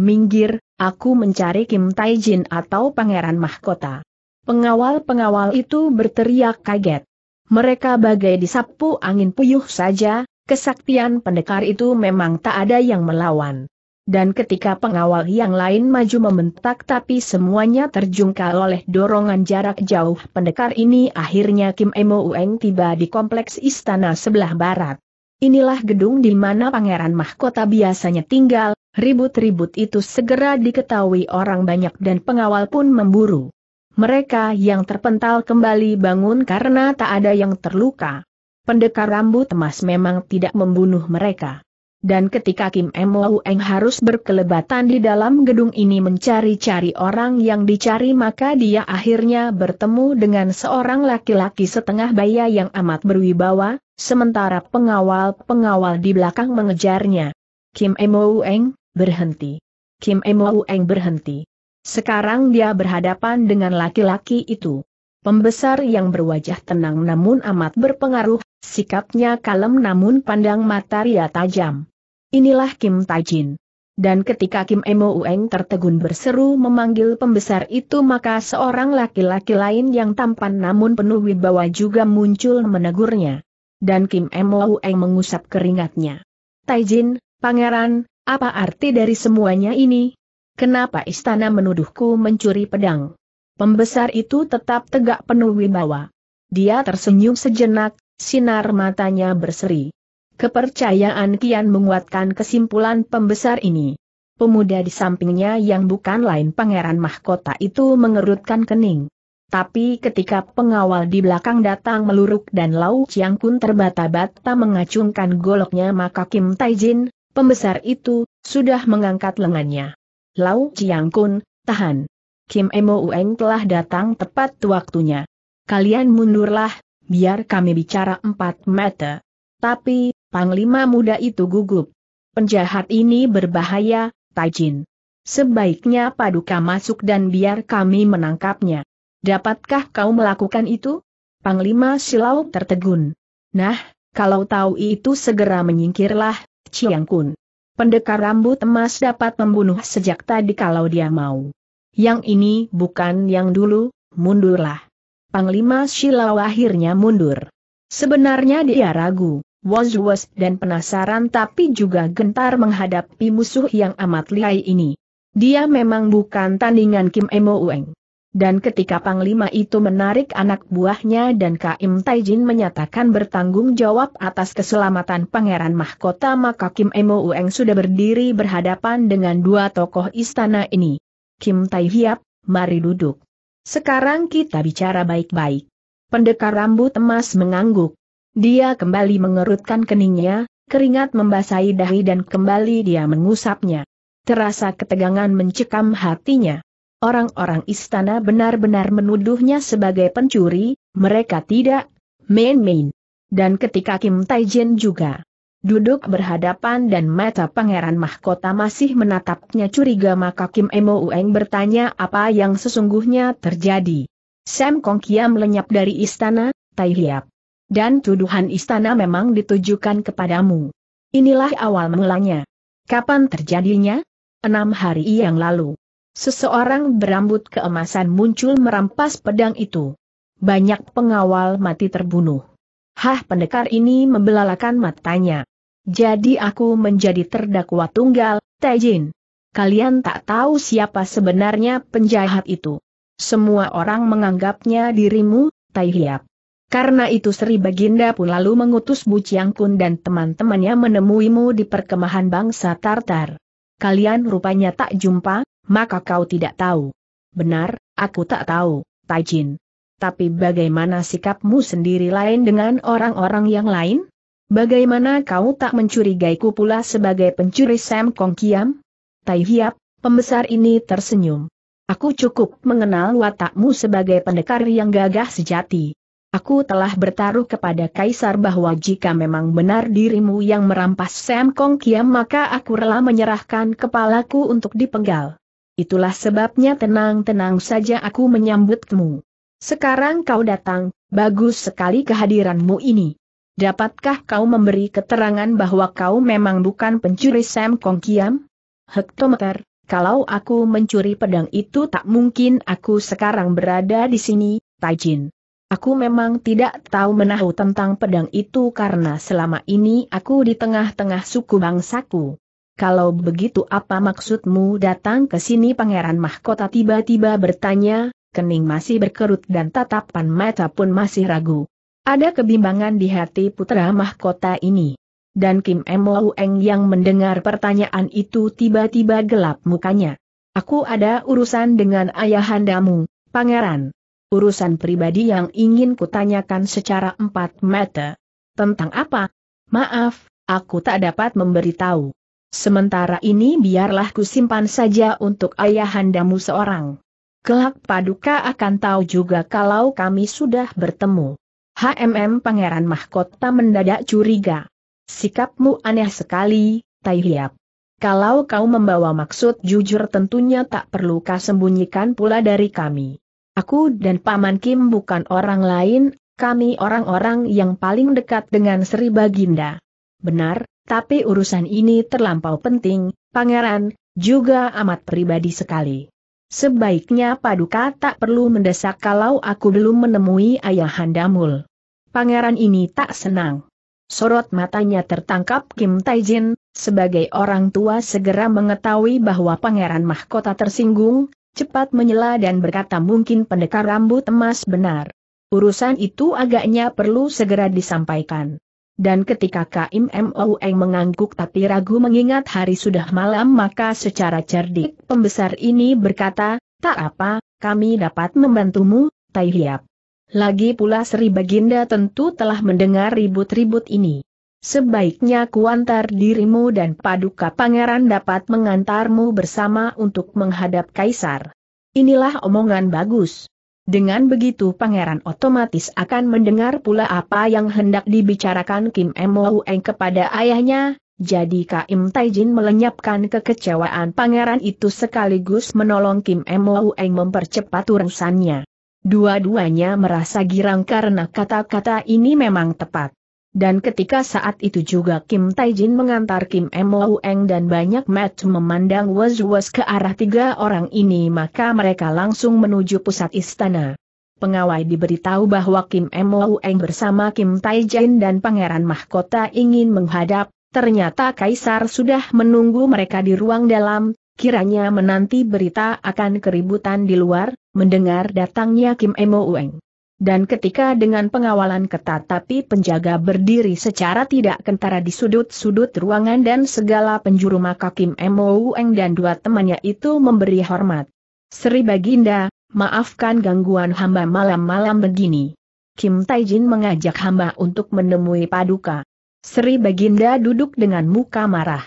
Minggir, aku mencari Kim Taijin atau Pangeran Mahkota. Pengawal-pengawal itu berteriak kaget. Mereka bagai disapu angin puyuh saja, kesaktian pendekar itu memang tak ada yang melawan. Dan ketika pengawal yang lain maju membentak tapi semuanya terjungkal oleh dorongan jarak jauh pendekar ini akhirnya Kim Emo Ueng tiba di kompleks istana sebelah barat. Inilah gedung di mana pangeran mahkota biasanya tinggal, ribut-ribut itu segera diketahui orang banyak dan pengawal pun memburu. Mereka yang terpental kembali bangun karena tak ada yang terluka. Pendekar rambut emas memang tidak membunuh mereka dan ketika Kim Mo Eng harus berkelebatan di dalam gedung ini mencari-cari orang yang dicari maka dia akhirnya bertemu dengan seorang laki-laki setengah baya yang amat berwibawa, sementara pengawal-pengawal di belakang mengejarnya. Kim Mo Eng, berhenti. Kim Mo Eng berhenti. Sekarang dia berhadapan dengan laki-laki itu. Pembesar yang berwajah tenang namun amat berpengaruh, sikapnya kalem namun pandang mata ria tajam. Inilah Kim Taijin. Dan ketika Kim Emo Ueng tertegun berseru memanggil pembesar itu maka seorang laki-laki lain yang tampan namun penuh wibawa juga muncul menegurnya. Dan Kim Emo Ueng mengusap keringatnya. Taijin, pangeran, apa arti dari semuanya ini? Kenapa istana menuduhku mencuri pedang? Pembesar itu tetap tegak penuh wibawa. Dia tersenyum sejenak, sinar matanya berseri. Kepercayaan kian menguatkan kesimpulan pembesar ini. Pemuda di sampingnya yang bukan lain pangeran mahkota itu mengerutkan kening. Tapi ketika pengawal di belakang datang meluruk dan Lau Chiang Kun terbata-bata mengacungkan goloknya maka Kim Taijin, pembesar itu, sudah mengangkat lengannya. Lau Chiang Kun, tahan. Kim Emo Ueng telah datang tepat waktunya. Kalian mundurlah, biar kami bicara empat mata. Tapi, Panglima muda itu gugup. Penjahat ini berbahaya, Taijin. Sebaiknya paduka masuk dan biar kami menangkapnya. Dapatkah kau melakukan itu? Panglima Silau tertegun. Nah, kalau tahu itu segera menyingkirlah, Chiang Kun. Pendekar rambut emas dapat membunuh sejak tadi kalau dia mau. Yang ini bukan yang dulu, mundurlah. Panglima Shilau akhirnya mundur. Sebenarnya dia ragu was-was dan penasaran tapi juga gentar menghadapi musuh yang amat lihai ini. Dia memang bukan tandingan Kim Emo Ueng. Dan ketika Panglima itu menarik anak buahnya dan Kim Taijin menyatakan bertanggung jawab atas keselamatan Pangeran Mahkota maka Kim Emo Ueng sudah berdiri berhadapan dengan dua tokoh istana ini. Kim Tai Hiap, mari duduk. Sekarang kita bicara baik-baik. Pendekar rambut emas mengangguk. Dia kembali mengerutkan keningnya, keringat membasahi dahi dan kembali dia mengusapnya. Terasa ketegangan mencekam hatinya. Orang-orang istana benar-benar menuduhnya sebagai pencuri, mereka tidak main-main. Dan ketika Kim Taijin juga duduk berhadapan dan mata pangeran mahkota masih menatapnya curiga maka Kim Emo Ueng bertanya apa yang sesungguhnya terjadi. Sam Kong Kiam lenyap dari istana, Tai Hiap dan tuduhan istana memang ditujukan kepadamu. Inilah awal mulanya. Kapan terjadinya? Enam hari yang lalu. Seseorang berambut keemasan muncul merampas pedang itu. Banyak pengawal mati terbunuh. Hah pendekar ini membelalakan matanya. Jadi aku menjadi terdakwa tunggal, Tejin. Kalian tak tahu siapa sebenarnya penjahat itu. Semua orang menganggapnya dirimu, Taihiap. Karena itu Sri Baginda pun lalu mengutus Bu Chiang Kun dan teman-temannya menemuimu di perkemahan bangsa Tartar. Kalian rupanya tak jumpa, maka kau tidak tahu. Benar, aku tak tahu, Tajin. Tapi bagaimana sikapmu sendiri lain dengan orang-orang yang lain? Bagaimana kau tak mencurigaiku pula sebagai pencuri Sam Kong Kiam? Tai Hiap, pembesar ini tersenyum. Aku cukup mengenal watakmu sebagai pendekar yang gagah sejati. Aku telah bertaruh kepada Kaisar bahwa jika memang benar dirimu yang merampas Sam Kong Kiam maka aku rela menyerahkan kepalaku untuk dipenggal. Itulah sebabnya tenang-tenang saja aku menyambutmu. Sekarang kau datang, bagus sekali kehadiranmu ini. Dapatkah kau memberi keterangan bahwa kau memang bukan pencuri Sam Kong Kiam? Hektometer, kalau aku mencuri pedang itu tak mungkin aku sekarang berada di sini, Taijin. Aku memang tidak tahu menahu tentang pedang itu karena selama ini aku di tengah-tengah suku bangsaku. Kalau begitu apa maksudmu datang ke sini pangeran mahkota tiba-tiba bertanya, kening masih berkerut dan tatapan mata pun masih ragu. Ada kebimbangan di hati putra mahkota ini. Dan Kim Emo Eng yang mendengar pertanyaan itu tiba-tiba gelap mukanya. Aku ada urusan dengan ayahandamu, pangeran urusan pribadi yang ingin kutanyakan secara empat mata. Tentang apa? Maaf, aku tak dapat memberitahu. Sementara ini biarlah kusimpan saja untuk ayahandamu seorang. Kelak Paduka akan tahu juga kalau kami sudah bertemu. HMM Pangeran Mahkota mendadak curiga. Sikapmu aneh sekali, Tai Kalau kau membawa maksud jujur tentunya tak perlu kau sembunyikan pula dari kami. Aku dan Paman Kim bukan orang lain, kami orang-orang yang paling dekat dengan Sri Baginda. Benar, tapi urusan ini terlampau penting, pangeran, juga amat pribadi sekali. Sebaiknya Paduka tak perlu mendesak kalau aku belum menemui Ayah Handamul. Pangeran ini tak senang. Sorot matanya tertangkap Kim Taijin, sebagai orang tua segera mengetahui bahwa pangeran mahkota tersinggung, cepat menyela dan berkata mungkin pendekar rambut emas benar. Urusan itu agaknya perlu segera disampaikan. Dan ketika Kaim Moueng mengangguk tapi ragu mengingat hari sudah malam maka secara cerdik pembesar ini berkata, tak apa, kami dapat membantumu, Tai Hiap. Lagi pula Sri Baginda tentu telah mendengar ribut-ribut ini. Sebaiknya kuantar dirimu dan paduka pangeran dapat mengantarmu bersama untuk menghadap kaisar. Inilah omongan bagus. Dengan begitu pangeran otomatis akan mendengar pula apa yang hendak dibicarakan Kim Moueng kepada ayahnya, jadi Kim Taijin melenyapkan kekecewaan pangeran itu sekaligus menolong Kim Moueng mempercepat urusannya. Dua-duanya merasa girang karena kata-kata ini memang tepat. Dan ketika saat itu juga Kim Taijin mengantar Kim Eng dan banyak match memandang was-was ke arah tiga orang ini maka mereka langsung menuju pusat istana. Pengawai diberitahu bahwa Kim Eng bersama Kim Taijin dan Pangeran Mahkota ingin menghadap, ternyata Kaisar sudah menunggu mereka di ruang dalam, kiranya menanti berita akan keributan di luar, mendengar datangnya Kim Eng dan ketika dengan pengawalan ketat tapi penjaga berdiri secara tidak kentara di sudut-sudut ruangan dan segala penjuru maka Kim Mo Eng dan dua temannya itu memberi hormat. Sri Baginda, maafkan gangguan hamba malam-malam begini. Kim Taijin mengajak hamba untuk menemui Paduka. Sri Baginda duduk dengan muka marah.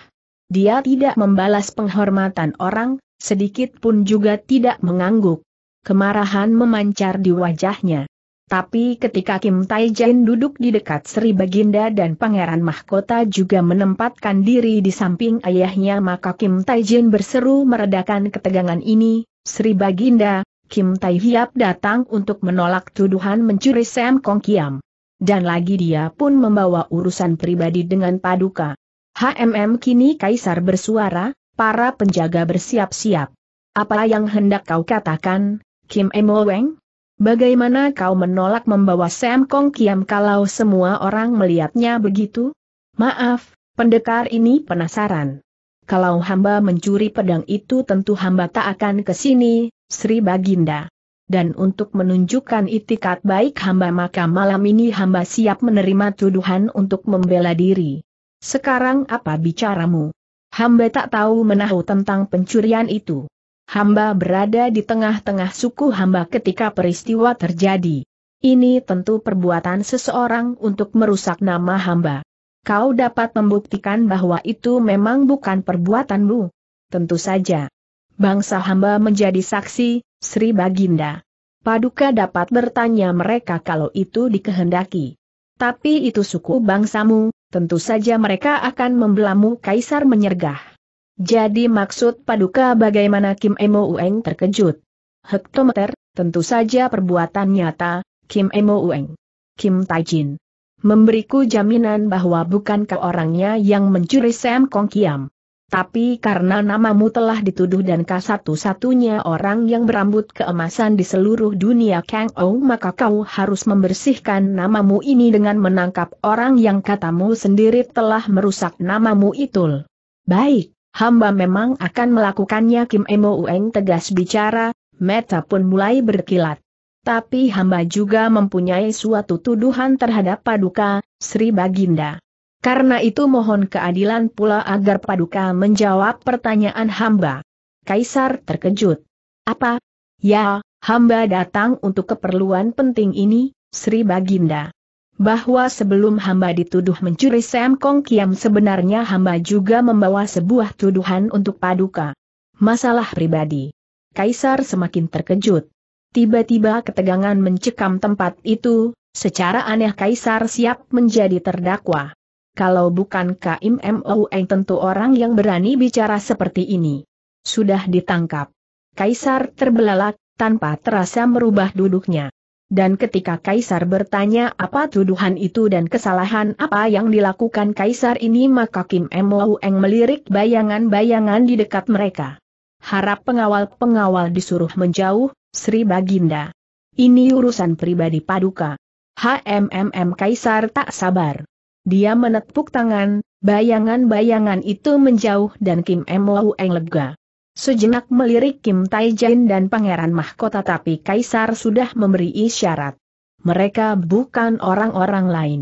Dia tidak membalas penghormatan orang, sedikit pun juga tidak mengangguk. Kemarahan memancar di wajahnya. Tapi ketika Kim Taijin duduk di dekat Sri Baginda dan Pangeran Mahkota juga menempatkan diri di samping ayahnya maka Kim Taijin berseru meredakan ketegangan ini, Sri Baginda, Kim Tai Hiap datang untuk menolak tuduhan mencuri Sam Kong Kiam. Dan lagi dia pun membawa urusan pribadi dengan paduka. HMM kini Kaisar bersuara, para penjaga bersiap-siap. Apa yang hendak kau katakan, Kim Emo Weng? Bagaimana kau menolak membawa Sam Kong Kiam kalau semua orang melihatnya begitu? Maaf, pendekar ini penasaran. Kalau hamba mencuri pedang itu tentu hamba tak akan ke sini, Sri Baginda. Dan untuk menunjukkan itikat baik hamba maka malam ini hamba siap menerima tuduhan untuk membela diri. Sekarang apa bicaramu? Hamba tak tahu menahu tentang pencurian itu. Hamba berada di tengah-tengah suku hamba ketika peristiwa terjadi. Ini tentu perbuatan seseorang untuk merusak nama hamba. Kau dapat membuktikan bahwa itu memang bukan perbuatanmu. Tentu saja. Bangsa hamba menjadi saksi, Sri Baginda. Paduka dapat bertanya mereka kalau itu dikehendaki. Tapi itu suku bangsamu, tentu saja mereka akan membelamu kaisar menyergah. Jadi maksud paduka bagaimana Kim Emo Ueng terkejut? Hektometer, tentu saja perbuatan nyata, Kim Emo Ueng. Kim Taijin. Memberiku jaminan bahwa bukan kau orangnya yang mencuri Sam Kong Kiam. Tapi karena namamu telah dituduh dan kau satu-satunya orang yang berambut keemasan di seluruh dunia Kang Ou maka kau harus membersihkan namamu ini dengan menangkap orang yang katamu sendiri telah merusak namamu itu. Baik hamba memang akan melakukannya Kim Emo Ueng tegas bicara, Meta pun mulai berkilat. Tapi hamba juga mempunyai suatu tuduhan terhadap Paduka, Sri Baginda. Karena itu mohon keadilan pula agar Paduka menjawab pertanyaan hamba. Kaisar terkejut. Apa? Ya, hamba datang untuk keperluan penting ini, Sri Baginda bahwa sebelum hamba dituduh mencuri Sam Kong Kiam sebenarnya hamba juga membawa sebuah tuduhan untuk paduka. Masalah pribadi. Kaisar semakin terkejut. Tiba-tiba ketegangan mencekam tempat itu, secara aneh Kaisar siap menjadi terdakwa. Kalau bukan Kaim yang tentu orang yang berani bicara seperti ini. Sudah ditangkap. Kaisar terbelalak, tanpa terasa merubah duduknya. Dan ketika Kaisar bertanya apa tuduhan itu dan kesalahan apa yang dilakukan Kaisar ini maka Kim Eng melirik bayangan-bayangan di dekat mereka. Harap pengawal-pengawal disuruh menjauh, Sri Baginda. Ini urusan pribadi Paduka. HMMM Kaisar tak sabar. Dia menepuk tangan, bayangan-bayangan itu menjauh dan Kim Eng lega. Sejenak melirik Kim Tai Taijin dan Pangeran Mahkota tapi Kaisar sudah memberi isyarat. Mereka bukan orang-orang lain.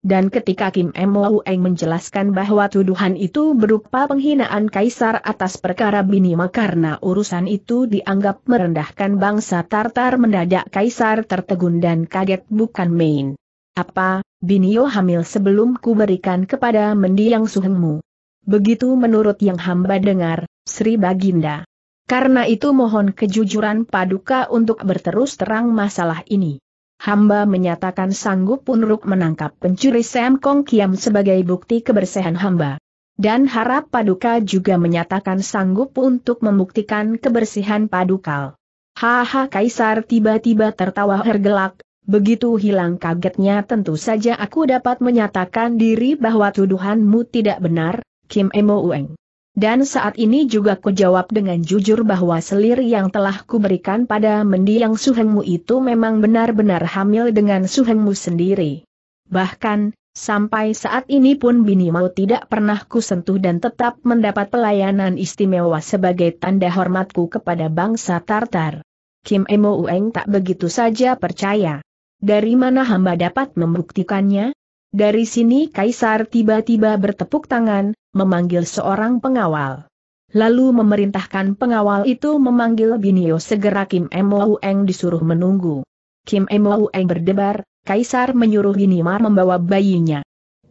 Dan ketika Kim Eng menjelaskan bahwa tuduhan itu berupa penghinaan kaisar atas perkara Binima karena urusan itu dianggap merendahkan bangsa Tartar mendadak kaisar tertegun dan kaget bukan main. Apa, Binio hamil sebelum ku berikan kepada mendiang suhengmu. Begitu menurut yang hamba dengar, Sri Baginda. Karena itu mohon kejujuran Paduka untuk berterus terang masalah ini. Hamba menyatakan sanggup punruk menangkap pencuri Sam Kong Kiam sebagai bukti kebersihan hamba. Dan harap Paduka juga menyatakan sanggup untuk membuktikan kebersihan Padukal. Haha Kaisar tiba-tiba tertawa hergelak, begitu hilang kagetnya tentu saja aku dapat menyatakan diri bahwa tuduhanmu tidak benar, Kim Emo Ueng. Dan saat ini juga kujawab dengan jujur bahwa selir yang telah kuberikan pada mendiang suhengmu itu memang benar-benar hamil dengan suhengmu sendiri. Bahkan, sampai saat ini pun Bini mau tidak pernah kusentuh dan tetap mendapat pelayanan istimewa sebagai tanda hormatku kepada bangsa Tartar. Kim Emo Ueng tak begitu saja percaya. Dari mana hamba dapat membuktikannya? Dari sini Kaisar tiba-tiba bertepuk tangan, memanggil seorang pengawal. Lalu memerintahkan pengawal itu memanggil Binio segera Kim Emoueng disuruh menunggu. Kim Emoueng berdebar, Kaisar menyuruh Binimar membawa bayinya.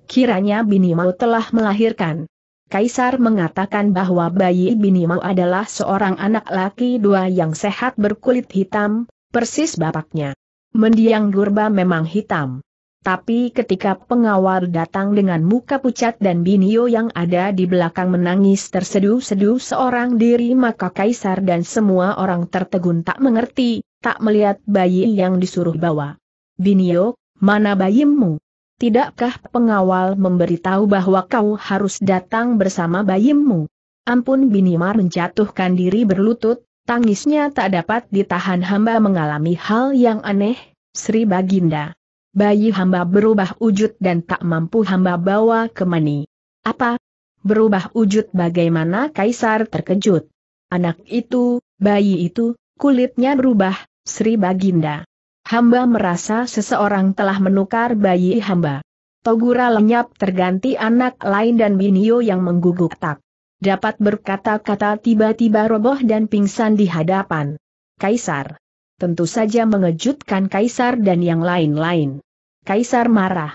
Kiranya Binimau telah melahirkan. Kaisar mengatakan bahwa bayi Binimau adalah seorang anak laki dua yang sehat berkulit hitam, persis bapaknya. Mendiang Gurba memang hitam. Tapi ketika pengawal datang dengan muka pucat dan Binio yang ada di belakang menangis terseduh sedu seorang diri maka kaisar dan semua orang tertegun tak mengerti, tak melihat bayi yang disuruh bawa. Binio, mana bayimu? Tidakkah pengawal memberitahu bahwa kau harus datang bersama bayimu? Ampun Binimar menjatuhkan diri berlutut, tangisnya tak dapat ditahan hamba mengalami hal yang aneh, Sri Baginda bayi hamba berubah wujud dan tak mampu hamba bawa ke mani. Apa? Berubah wujud bagaimana kaisar terkejut. Anak itu, bayi itu, kulitnya berubah, Sri Baginda. Hamba merasa seseorang telah menukar bayi hamba. Togura lenyap terganti anak lain dan Binio yang mengguguk tak. Dapat berkata-kata tiba-tiba roboh dan pingsan di hadapan. Kaisar tentu saja mengejutkan Kaisar dan yang lain-lain. Kaisar marah.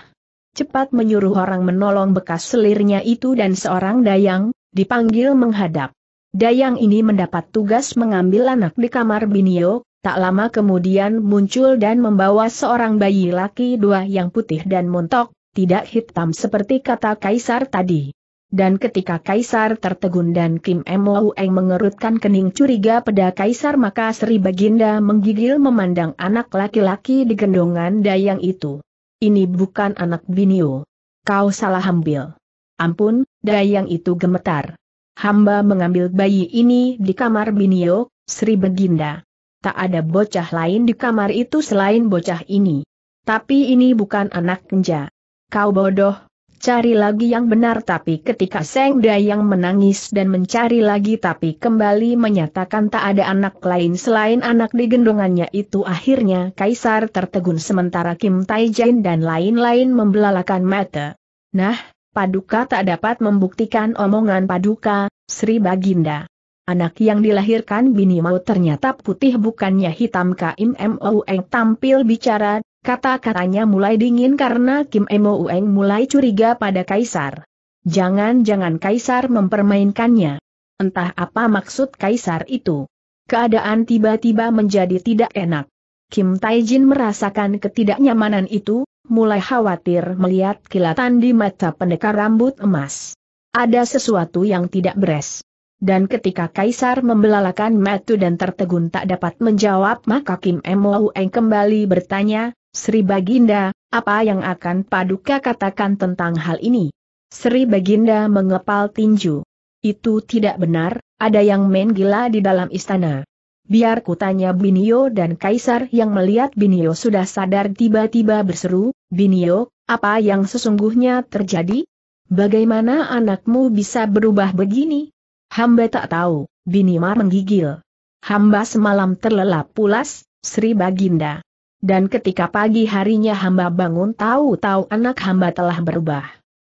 Cepat menyuruh orang menolong bekas selirnya itu dan seorang dayang, dipanggil menghadap. Dayang ini mendapat tugas mengambil anak di kamar Binio, tak lama kemudian muncul dan membawa seorang bayi laki dua yang putih dan montok, tidak hitam seperti kata Kaisar tadi. Dan ketika Kaisar tertegun dan Kim Eng mengerutkan kening curiga pada Kaisar maka Sri Baginda menggigil memandang anak laki-laki di gendongan dayang itu. Ini bukan anak Binio. Kau salah ambil. Ampun, dayang itu gemetar. Hamba mengambil bayi ini di kamar Binio, Sri Baginda. Tak ada bocah lain di kamar itu selain bocah ini. Tapi ini bukan anak kenja. Kau bodoh, cari lagi yang benar tapi ketika Seng Dayang menangis dan mencari lagi tapi kembali menyatakan tak ada anak lain selain anak di gendongannya itu akhirnya Kaisar tertegun sementara Kim Tai Jin dan lain-lain membelalakan mata. Nah, Paduka tak dapat membuktikan omongan Paduka, Sri Baginda. Anak yang dilahirkan Bini Mau ternyata putih bukannya hitam Kim yang e tampil bicara Kata-katanya mulai dingin karena Kim Emo Ueng mulai curiga pada Kaisar. Jangan-jangan Kaisar mempermainkannya. Entah apa maksud Kaisar itu. Keadaan tiba-tiba menjadi tidak enak. Kim Taijin merasakan ketidaknyamanan itu, mulai khawatir melihat kilatan di mata pendekar rambut emas. Ada sesuatu yang tidak beres. Dan ketika Kaisar membelalakan mata dan tertegun tak dapat menjawab maka Kim Emo Ueng kembali bertanya, Sri Baginda, apa yang akan Paduka katakan tentang hal ini? Sri Baginda mengepal tinju. Itu tidak benar, ada yang main gila di dalam istana. Biar kutanya Binio dan Kaisar yang melihat Binio sudah sadar tiba-tiba berseru, Binio, apa yang sesungguhnya terjadi? Bagaimana anakmu bisa berubah begini? Hamba tak tahu, Binimar menggigil. Hamba semalam terlelap pulas, Sri Baginda. Dan ketika pagi harinya hamba bangun tahu-tahu anak hamba telah berubah.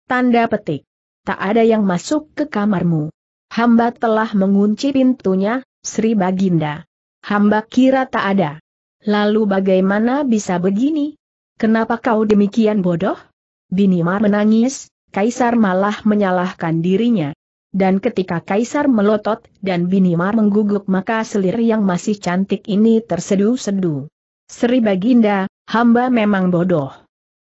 Tanda petik. Tak ada yang masuk ke kamarmu. Hamba telah mengunci pintunya, Sri Baginda. Hamba kira tak ada. Lalu bagaimana bisa begini? Kenapa kau demikian bodoh? Binimar menangis, Kaisar malah menyalahkan dirinya. Dan ketika Kaisar melotot dan Binimar mengguguk maka selir yang masih cantik ini terseduh-seduh. Sri Baginda, hamba memang bodoh.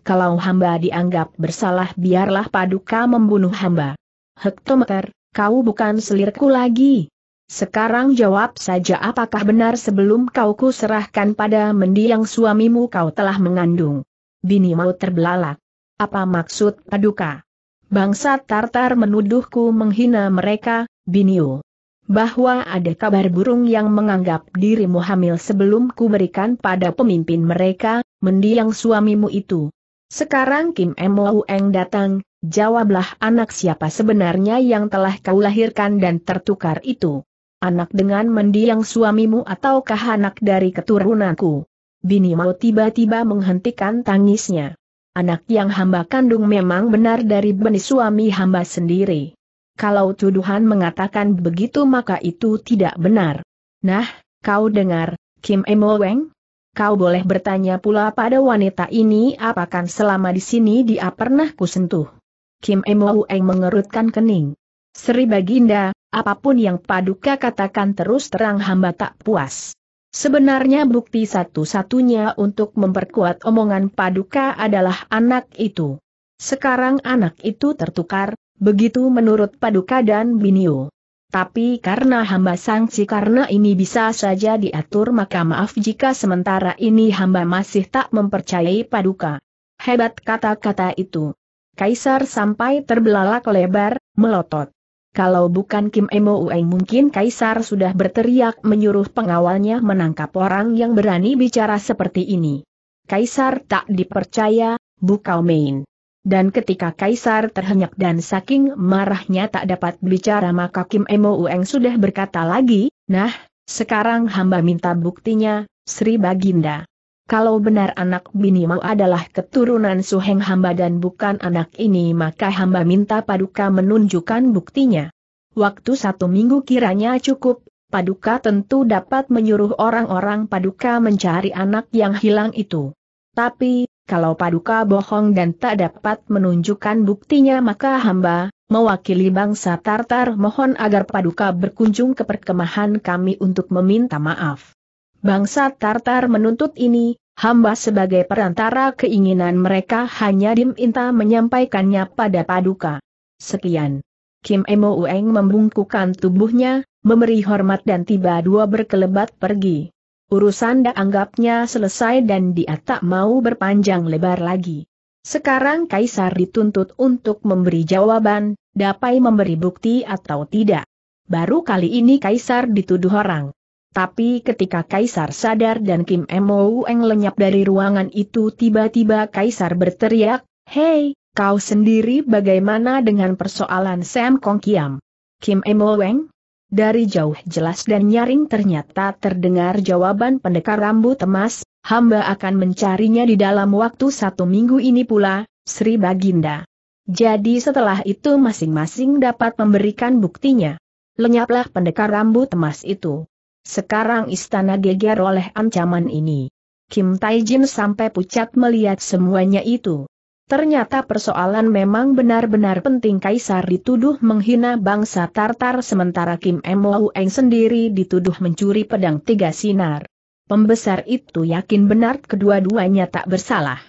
Kalau hamba dianggap bersalah biarlah paduka membunuh hamba. Hektometer, kau bukan selirku lagi. Sekarang jawab saja apakah benar sebelum kau kuserahkan pada mendiang suamimu kau telah mengandung. Bini mau terbelalak. Apa maksud paduka? Bangsa Tartar menuduhku menghina mereka, Biniul bahwa ada kabar burung yang menganggap dirimu hamil sebelum ku berikan pada pemimpin mereka, mendiang suamimu itu. Sekarang Kim Emo Eng datang, jawablah anak siapa sebenarnya yang telah kau lahirkan dan tertukar itu. Anak dengan mendiang suamimu ataukah anak dari keturunanku? Bini Mau tiba-tiba menghentikan tangisnya. Anak yang hamba kandung memang benar dari benih suami hamba sendiri. Kalau tuduhan mengatakan begitu maka itu tidak benar. Nah, kau dengar, Kim Emo Weng? Kau boleh bertanya pula pada wanita ini apakah selama di sini dia pernah kusentuh. Kim Emo Weng mengerutkan kening. Sri Baginda, apapun yang paduka katakan terus terang hamba tak puas. Sebenarnya bukti satu-satunya untuk memperkuat omongan Paduka adalah anak itu. Sekarang anak itu tertukar, Begitu menurut Paduka dan Binio. Tapi karena hamba sangsi karena ini bisa saja diatur maka maaf jika sementara ini hamba masih tak mempercayai Paduka. Hebat kata-kata itu. Kaisar sampai terbelalak lebar, melotot. Kalau bukan Kim Emo Ueng mungkin Kaisar sudah berteriak menyuruh pengawalnya menangkap orang yang berani bicara seperti ini. Kaisar tak dipercaya, buka main. Dan ketika Kaisar terhenyak dan saking marahnya tak dapat bicara maka Kim Emo Ueng sudah berkata lagi, Nah, sekarang hamba minta buktinya, Sri Baginda. Kalau benar anak bini mau adalah keturunan suheng hamba dan bukan anak ini maka hamba minta paduka menunjukkan buktinya. Waktu satu minggu kiranya cukup, paduka tentu dapat menyuruh orang-orang paduka mencari anak yang hilang itu. Tapi, kalau Paduka bohong dan tak dapat menunjukkan buktinya maka hamba, mewakili bangsa Tartar mohon agar Paduka berkunjung ke perkemahan kami untuk meminta maaf. Bangsa Tartar menuntut ini, hamba sebagai perantara keinginan mereka hanya diminta menyampaikannya pada Paduka. Sekian. Kim Emo Ueng membungkukan tubuhnya, memberi hormat dan tiba dua berkelebat pergi. Urusan dah anggapnya selesai dan dia tak mau berpanjang lebar lagi. Sekarang Kaisar dituntut untuk memberi jawaban, dapat memberi bukti atau tidak. Baru kali ini Kaisar dituduh orang. Tapi ketika Kaisar sadar dan Kim Mo Eng lenyap dari ruangan itu tiba-tiba Kaisar berteriak, Hei, kau sendiri bagaimana dengan persoalan Sam Kong Kiam? Kim Mo Eng? Dari jauh jelas dan nyaring ternyata terdengar jawaban pendekar rambut emas, hamba akan mencarinya di dalam waktu satu minggu ini pula, Sri Baginda. Jadi setelah itu masing-masing dapat memberikan buktinya. Lenyaplah pendekar rambut emas itu. Sekarang istana geger oleh ancaman ini. Kim Taijin sampai pucat melihat semuanya itu. Ternyata persoalan memang benar-benar penting Kaisar dituduh menghina bangsa Tartar sementara Kim Mo Eng sendiri dituduh mencuri pedang tiga sinar. Pembesar itu yakin benar kedua-duanya tak bersalah.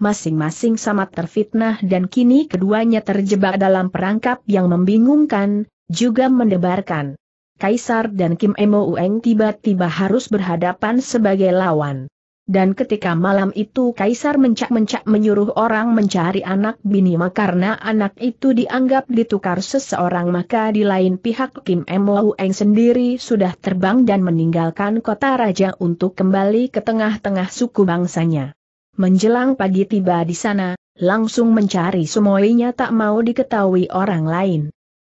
Masing-masing sama terfitnah dan kini keduanya terjebak dalam perangkap yang membingungkan, juga mendebarkan. Kaisar dan Kim Mo Eng tiba-tiba harus berhadapan sebagai lawan. Dan ketika malam itu Kaisar mencak-mencak menyuruh orang mencari anak bini karena anak itu dianggap ditukar seseorang maka di lain pihak Kim M. Lau Eng sendiri sudah terbang dan meninggalkan kota raja untuk kembali ke tengah-tengah suku bangsanya. Menjelang pagi tiba di sana, langsung mencari sumoinya tak mau diketahui orang lain.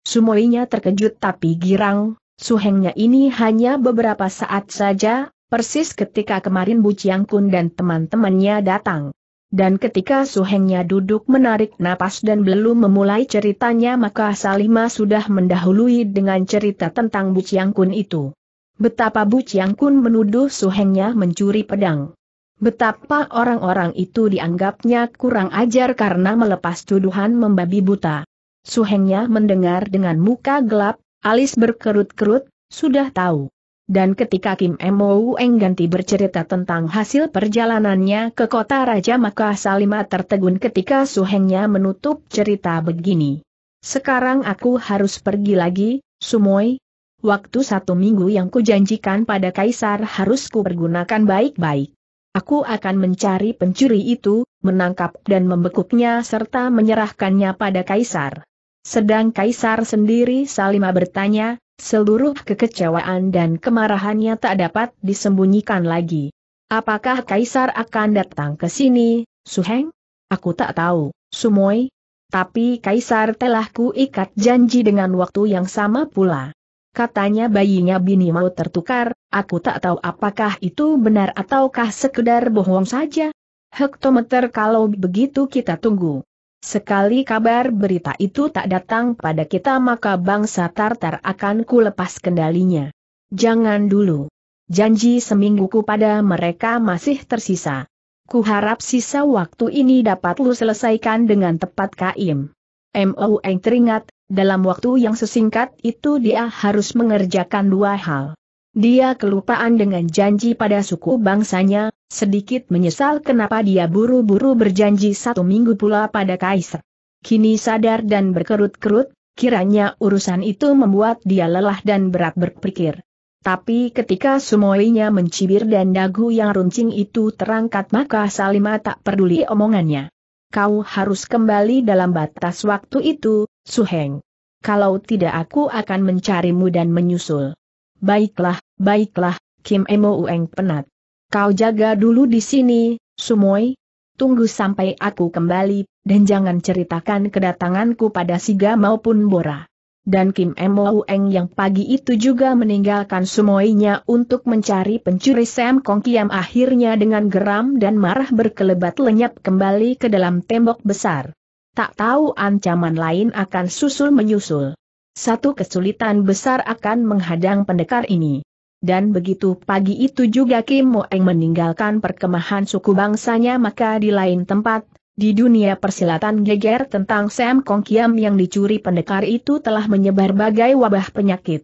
Sumoinya terkejut tapi girang, suhengnya ini hanya beberapa saat saja, persis ketika kemarin Bu Chiang Kun dan teman-temannya datang. Dan ketika Su suhengnya duduk menarik napas dan belum memulai ceritanya maka Salima sudah mendahului dengan cerita tentang Bu Chiang Kun itu. Betapa Bu Chiang Kun menuduh suhengnya mencuri pedang. Betapa orang-orang itu dianggapnya kurang ajar karena melepas tuduhan membabi buta. Su Suhengnya mendengar dengan muka gelap, alis berkerut-kerut, sudah tahu. Dan ketika Kim Emo ganti bercerita tentang hasil perjalanannya ke kota Raja maka Salima tertegun ketika suhengnya menutup cerita begini. Sekarang aku harus pergi lagi, Sumoy. Waktu satu minggu yang kujanjikan pada Kaisar harus kupergunakan baik-baik. Aku akan mencari pencuri itu, menangkap dan membekuknya serta menyerahkannya pada Kaisar. Sedang Kaisar sendiri Salima bertanya, Seluruh kekecewaan dan kemarahannya tak dapat disembunyikan lagi. Apakah Kaisar akan datang ke sini, Su Heng? Aku tak tahu, Sumoy. Tapi Kaisar telah kuikat janji dengan waktu yang sama pula. Katanya bayinya Bini mau tertukar, aku tak tahu apakah itu benar ataukah sekedar bohong saja. Hektometer kalau begitu kita tunggu. Sekali kabar berita itu tak datang pada kita maka bangsa Tartar akan kulepas kendalinya. Jangan dulu. Janji semingguku pada mereka masih tersisa. Kuharap sisa waktu ini dapat lu selesaikan dengan tepat Kaim. M.O.N. teringat, dalam waktu yang sesingkat itu dia harus mengerjakan dua hal. Dia kelupaan dengan janji pada suku bangsanya, sedikit menyesal kenapa dia buru-buru berjanji satu minggu pula pada kaisar. Kini sadar dan berkerut-kerut, kiranya urusan itu membuat dia lelah dan berat berpikir. Tapi ketika semuanya mencibir dan dagu yang runcing itu terangkat maka Salima tak peduli omongannya. Kau harus kembali dalam batas waktu itu, Suheng. Kalau tidak aku akan mencarimu dan menyusul. Baiklah, baiklah, Kim Emo Ueng penat. Kau jaga dulu di sini, Sumoy. Tunggu sampai aku kembali, dan jangan ceritakan kedatanganku pada Siga maupun Bora. Dan Kim Emo Ueng yang pagi itu juga meninggalkan Sumoinya untuk mencari pencuri Sam Kong Kiam akhirnya dengan geram dan marah berkelebat lenyap kembali ke dalam tembok besar. Tak tahu ancaman lain akan susul-menyusul. Satu kesulitan besar akan menghadang pendekar ini. Dan begitu pagi itu juga Kim Mo Eng meninggalkan perkemahan suku bangsanya maka di lain tempat, di dunia persilatan geger tentang Sam Kong Kiam yang dicuri pendekar itu telah menyebar bagai wabah penyakit.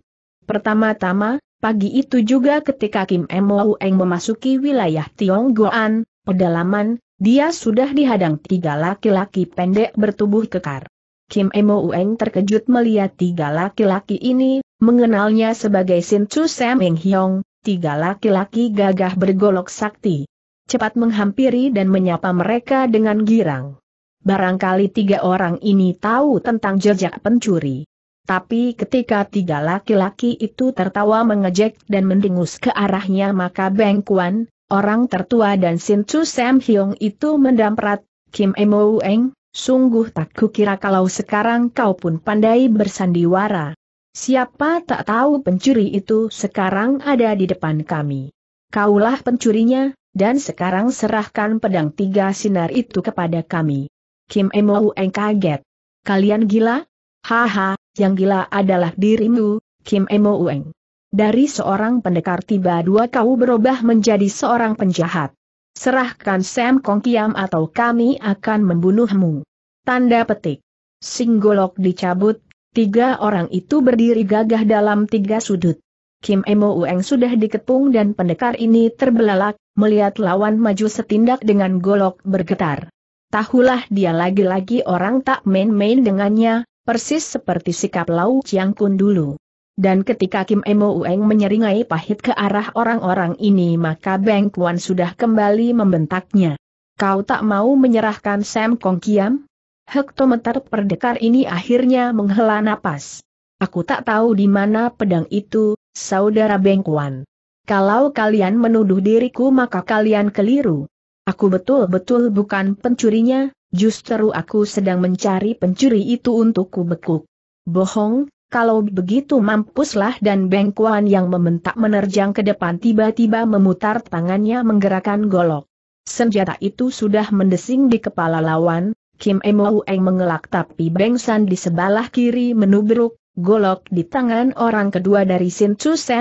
Pertama-tama, pagi itu juga ketika Kim Mo Eng memasuki wilayah Tionggoan, pedalaman, dia sudah dihadang tiga laki-laki pendek bertubuh kekar. Kim Emo Ueng terkejut melihat tiga laki-laki ini, mengenalnya sebagai Sin Chu Sam Eng Hyong, tiga laki-laki gagah bergolok sakti. Cepat menghampiri dan menyapa mereka dengan girang. Barangkali tiga orang ini tahu tentang jejak pencuri. Tapi ketika tiga laki-laki itu tertawa mengejek dan mendengus ke arahnya maka Beng Kuan, orang tertua dan Sin Chu Sam Hyong itu mendamprat, Kim Emo Ueng, Sungguh tak kukira kalau sekarang kau pun pandai bersandiwara. Siapa tak tahu pencuri itu sekarang ada di depan kami. Kaulah pencurinya, dan sekarang serahkan pedang tiga sinar itu kepada kami. Kim Emou Eng kaget. Kalian gila? Haha, yang gila adalah dirimu, Kim Emou Eng. Dari seorang pendekar tiba dua kau berubah menjadi seorang penjahat. Serahkan Sam Kong Kiam atau kami akan membunuhmu. Tanda petik. Singgolok dicabut, tiga orang itu berdiri gagah dalam tiga sudut. Kim Emo Ueng sudah dikepung dan pendekar ini terbelalak, melihat lawan maju setindak dengan golok bergetar. Tahulah dia lagi-lagi orang tak main-main dengannya, persis seperti sikap Lau Chiang Kun dulu. Dan ketika Kim Emo Ueng menyeringai pahit ke arah orang-orang ini maka Beng Kuan sudah kembali membentaknya. Kau tak mau menyerahkan Sam Kong Kiam? Hektometer perdekar ini akhirnya menghela napas. Aku tak tahu di mana pedang itu, saudara Kuan. Kalau kalian menuduh diriku maka kalian keliru. Aku betul-betul bukan pencurinya, justru aku sedang mencari pencuri itu untuk kubekuk. Bohong, kalau begitu mampuslah dan bengkuan yang membentak menerjang ke depan tiba-tiba memutar tangannya menggerakkan golok. Senjata itu sudah mendesing di kepala lawan, Kim Emo Eng mengelak tapi bengsan di sebelah kiri menubruk, golok di tangan orang kedua dari Sin Chu Se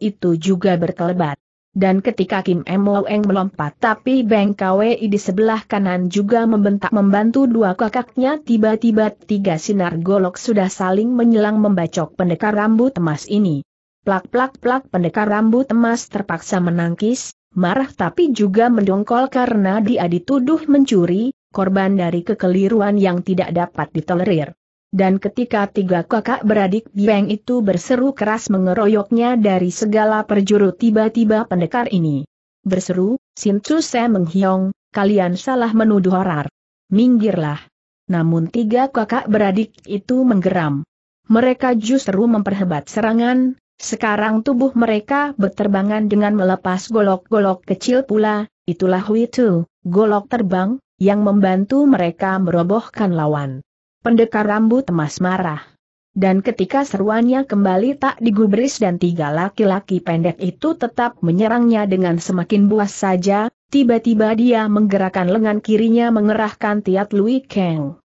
itu juga berkelebat dan ketika Kim Emoeng melompat tapi Beng Kwei di sebelah kanan juga membentak membantu dua kakaknya tiba-tiba tiga sinar golok sudah saling menyelang membacok pendekar rambut emas ini. Plak-plak-plak pendekar rambut emas terpaksa menangkis, marah tapi juga mendongkol karena dia dituduh mencuri, korban dari kekeliruan yang tidak dapat ditolerir. Dan ketika tiga kakak beradik Bieng itu berseru keras mengeroyoknya dari segala perjuru tiba-tiba pendekar ini. Berseru, Sin Tzu Se Menghiong, kalian salah menuduh horar. Minggirlah. Namun tiga kakak beradik itu menggeram. Mereka justru memperhebat serangan, sekarang tubuh mereka berterbangan dengan melepas golok-golok kecil pula, itulah Witu, golok terbang, yang membantu mereka merobohkan lawan. Pendekar rambut emas marah. Dan ketika seruannya kembali tak digubris dan tiga laki-laki pendek itu tetap menyerangnya dengan semakin buas saja, tiba-tiba dia menggerakkan lengan kirinya mengerahkan tiat Lui Kang.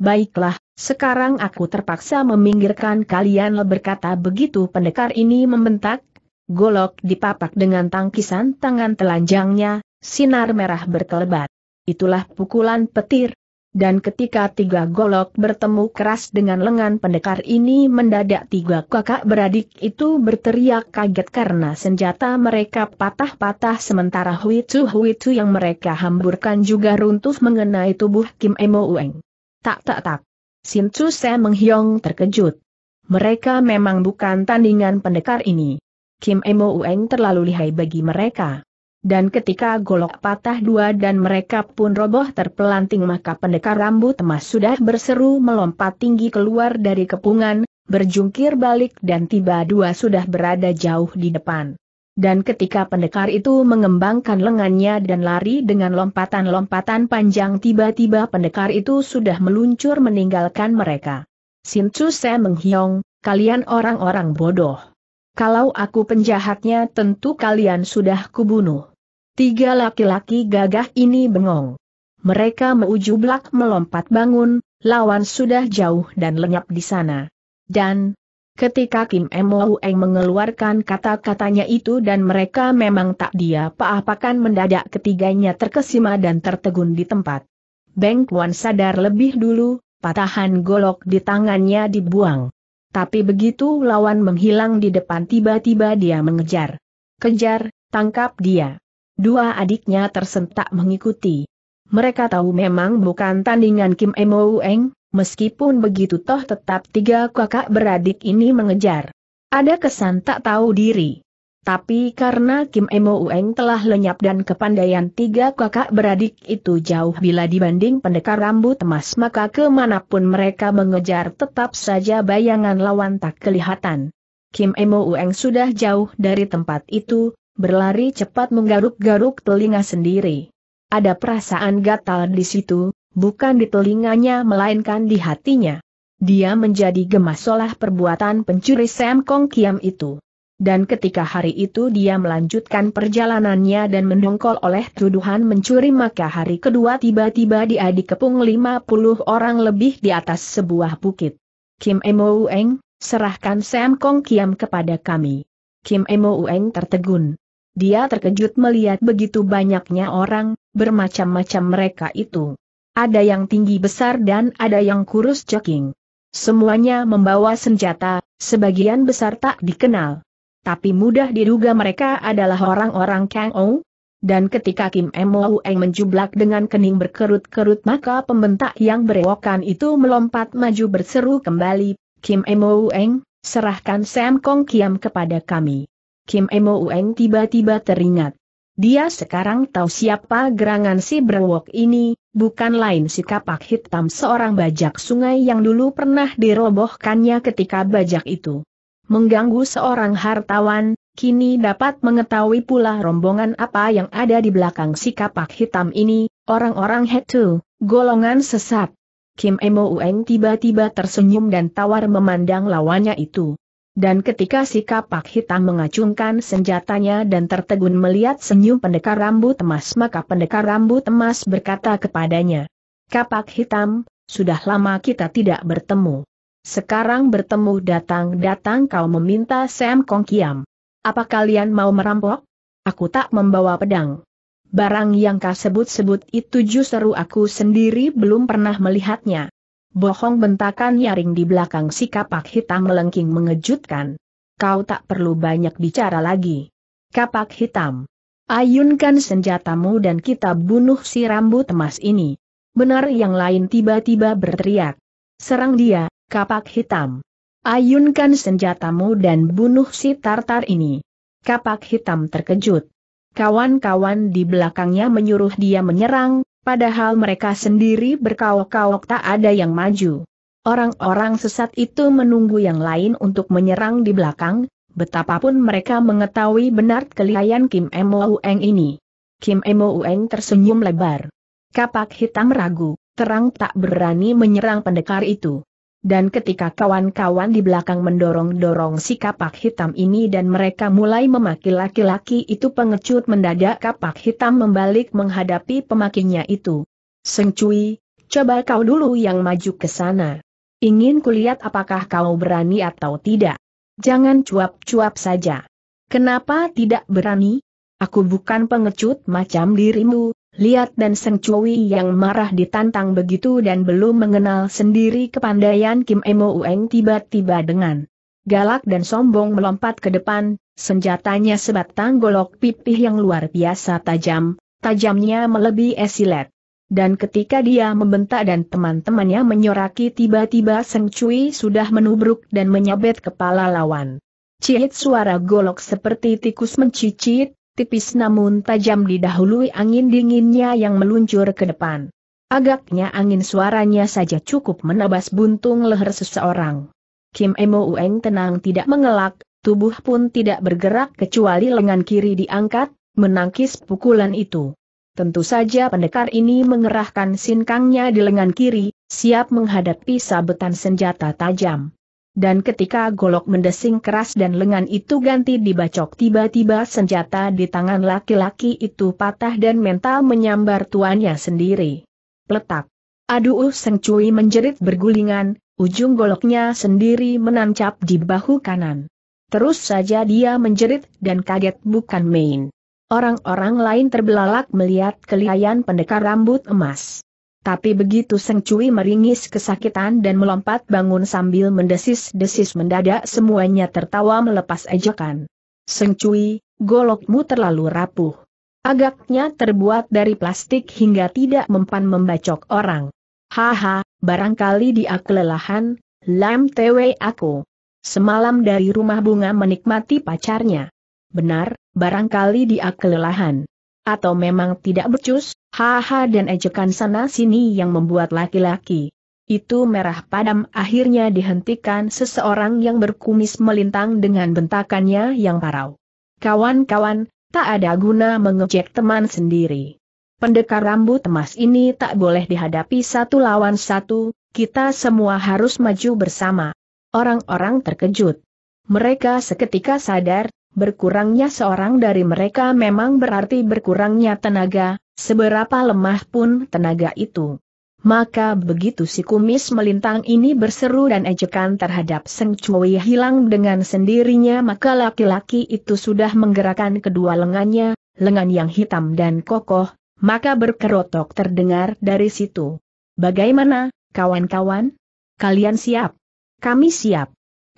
Baiklah, sekarang aku terpaksa meminggirkan kalian berkata begitu pendekar ini membentak, golok dipapak dengan tangkisan tangan telanjangnya, sinar merah berkelebat. Itulah pukulan petir, dan ketika tiga golok bertemu keras dengan lengan pendekar ini mendadak tiga kakak beradik itu berteriak kaget karena senjata mereka patah-patah sementara huitu-huitu yang mereka hamburkan juga runtuh mengenai tubuh Kim Emo Ueng. Tak tak tak. Sin Chu Se Menghyong terkejut. Mereka memang bukan tandingan pendekar ini. Kim Emo Ueng terlalu lihai bagi mereka. Dan ketika golok patah dua dan mereka pun roboh terpelanting maka pendekar rambut emas sudah berseru melompat tinggi keluar dari kepungan, berjungkir balik dan tiba dua sudah berada jauh di depan. Dan ketika pendekar itu mengembangkan lengannya dan lari dengan lompatan-lompatan panjang tiba-tiba pendekar itu sudah meluncur meninggalkan mereka. Sin Chu Se menghiong, kalian orang-orang bodoh. Kalau aku penjahatnya tentu kalian sudah kubunuh. Tiga laki-laki gagah ini bengong. Mereka meujublak melompat bangun, lawan sudah jauh dan lenyap di sana. Dan, Ketika Kim Eng mengeluarkan kata-katanya itu dan mereka memang tak dia apa-apakan mendadak ketiganya terkesima dan tertegun di tempat. Beng Kwan sadar lebih dulu, patahan golok di tangannya dibuang. Tapi begitu lawan menghilang di depan tiba-tiba dia mengejar. Kejar, tangkap dia. Dua adiknya tersentak mengikuti. Mereka tahu memang bukan tandingan Kim Emo Eng, meskipun begitu toh tetap tiga kakak beradik ini mengejar. Ada kesan tak tahu diri. Tapi karena Kim Emo Ueng telah lenyap dan kepandaian tiga kakak beradik itu jauh bila dibanding pendekar rambut emas maka kemanapun mereka mengejar tetap saja bayangan lawan tak kelihatan. Kim Emo Ueng sudah jauh dari tempat itu, berlari cepat menggaruk-garuk telinga sendiri. Ada perasaan gatal di situ, bukan di telinganya melainkan di hatinya. Dia menjadi gemas olah perbuatan pencuri Sam Kong Kiam itu dan ketika hari itu dia melanjutkan perjalanannya dan mendongkol oleh tuduhan mencuri maka hari kedua tiba-tiba dia dikepung 50 orang lebih di atas sebuah bukit. Kim Emo Ueng, serahkan Sam Kong Kiam kepada kami. Kim Emo Ueng tertegun. Dia terkejut melihat begitu banyaknya orang, bermacam-macam mereka itu. Ada yang tinggi besar dan ada yang kurus ceking. Semuanya membawa senjata, sebagian besar tak dikenal tapi mudah diduga mereka adalah orang-orang Kang Ou. Dan ketika Kim Mo Eng menjublak dengan kening berkerut-kerut maka pembentak yang berewokan itu melompat maju berseru kembali, Kim Mo Eng, serahkan Sam Kong Kiam kepada kami. Kim Mo Eng tiba-tiba teringat. Dia sekarang tahu siapa gerangan si berwok ini, bukan lain si kapak hitam seorang bajak sungai yang dulu pernah dirobohkannya ketika bajak itu mengganggu seorang hartawan, kini dapat mengetahui pula rombongan apa yang ada di belakang si kapak hitam ini, orang-orang hetu, golongan sesat. Kim Emo Ueng tiba-tiba tersenyum dan tawar memandang lawannya itu. Dan ketika si kapak hitam mengacungkan senjatanya dan tertegun melihat senyum pendekar rambut emas maka pendekar rambut emas berkata kepadanya. Kapak hitam, sudah lama kita tidak bertemu. Sekarang bertemu datang-datang kau meminta Sam Kong Kiam. Apa kalian mau merampok? Aku tak membawa pedang. Barang yang kau sebut-sebut itu justru aku sendiri belum pernah melihatnya. Bohong bentakan nyaring di belakang si kapak hitam melengking mengejutkan. Kau tak perlu banyak bicara lagi. Kapak hitam. Ayunkan senjatamu dan kita bunuh si rambut emas ini. Benar yang lain tiba-tiba berteriak. Serang dia, Kapak hitam. Ayunkan senjatamu dan bunuh si tartar ini. Kapak hitam terkejut. Kawan-kawan di belakangnya menyuruh dia menyerang, padahal mereka sendiri berkaok-kaok tak ada yang maju. Orang-orang sesat itu menunggu yang lain untuk menyerang di belakang, betapapun mereka mengetahui benar kelihayan Kim Eng ini. Kim Eng tersenyum lebar. Kapak hitam ragu, terang tak berani menyerang pendekar itu. Dan ketika kawan-kawan di belakang mendorong-dorong si kapak hitam ini dan mereka mulai memaki laki-laki itu pengecut mendadak kapak hitam membalik menghadapi pemakinya itu. Cui, coba kau dulu yang maju ke sana. Ingin kulihat apakah kau berani atau tidak. Jangan cuap-cuap saja. Kenapa tidak berani? Aku bukan pengecut macam dirimu, Lihat dan Seng Chui yang marah ditantang begitu dan belum mengenal sendiri kepandaian Kim Emo Ueng tiba-tiba dengan galak dan sombong melompat ke depan, senjatanya sebatang golok pipih yang luar biasa tajam, tajamnya melebihi esilet. Dan ketika dia membentak dan teman-temannya menyoraki tiba-tiba Seng Chui sudah menubruk dan menyabet kepala lawan. Cihit suara golok seperti tikus mencicit, tipis namun tajam didahului angin dinginnya yang meluncur ke depan. Agaknya angin suaranya saja cukup menabas buntung leher seseorang. Kim Emo Ueng tenang tidak mengelak, tubuh pun tidak bergerak kecuali lengan kiri diangkat, menangkis pukulan itu. Tentu saja pendekar ini mengerahkan sinkangnya di lengan kiri, siap menghadapi sabetan senjata tajam. Dan ketika golok mendesing keras dan lengan itu ganti dibacok tiba-tiba senjata di tangan laki-laki itu patah dan mental menyambar tuannya sendiri. Letak. Aduh Seng Cui menjerit bergulingan, ujung goloknya sendiri menancap di bahu kanan. Terus saja dia menjerit dan kaget bukan main. Orang-orang lain terbelalak melihat kelihayan pendekar rambut emas. Tapi begitu Seng Cui meringis kesakitan dan melompat bangun sambil mendesis-desis mendadak semuanya tertawa melepas ejekan. Seng Cui, golokmu terlalu rapuh. Agaknya terbuat dari plastik hingga tidak mempan membacok orang. Haha, barangkali dia kelelahan, lam tewe aku. Semalam dari rumah bunga menikmati pacarnya. Benar, barangkali dia kelelahan. Atau memang tidak becus, haha dan ejekan sana-sini yang membuat laki-laki. Itu merah padam akhirnya dihentikan seseorang yang berkumis melintang dengan bentakannya yang parau. Kawan-kawan, tak ada guna mengejek teman sendiri. Pendekar rambut emas ini tak boleh dihadapi satu lawan satu, kita semua harus maju bersama. Orang-orang terkejut. Mereka seketika sadar, berkurangnya seorang dari mereka memang berarti berkurangnya tenaga, seberapa lemah pun tenaga itu. Maka begitu si kumis melintang ini berseru dan ejekan terhadap Seng Cui hilang dengan sendirinya maka laki-laki itu sudah menggerakkan kedua lengannya, lengan yang hitam dan kokoh, maka berkerotok terdengar dari situ. Bagaimana, kawan-kawan? Kalian siap? Kami siap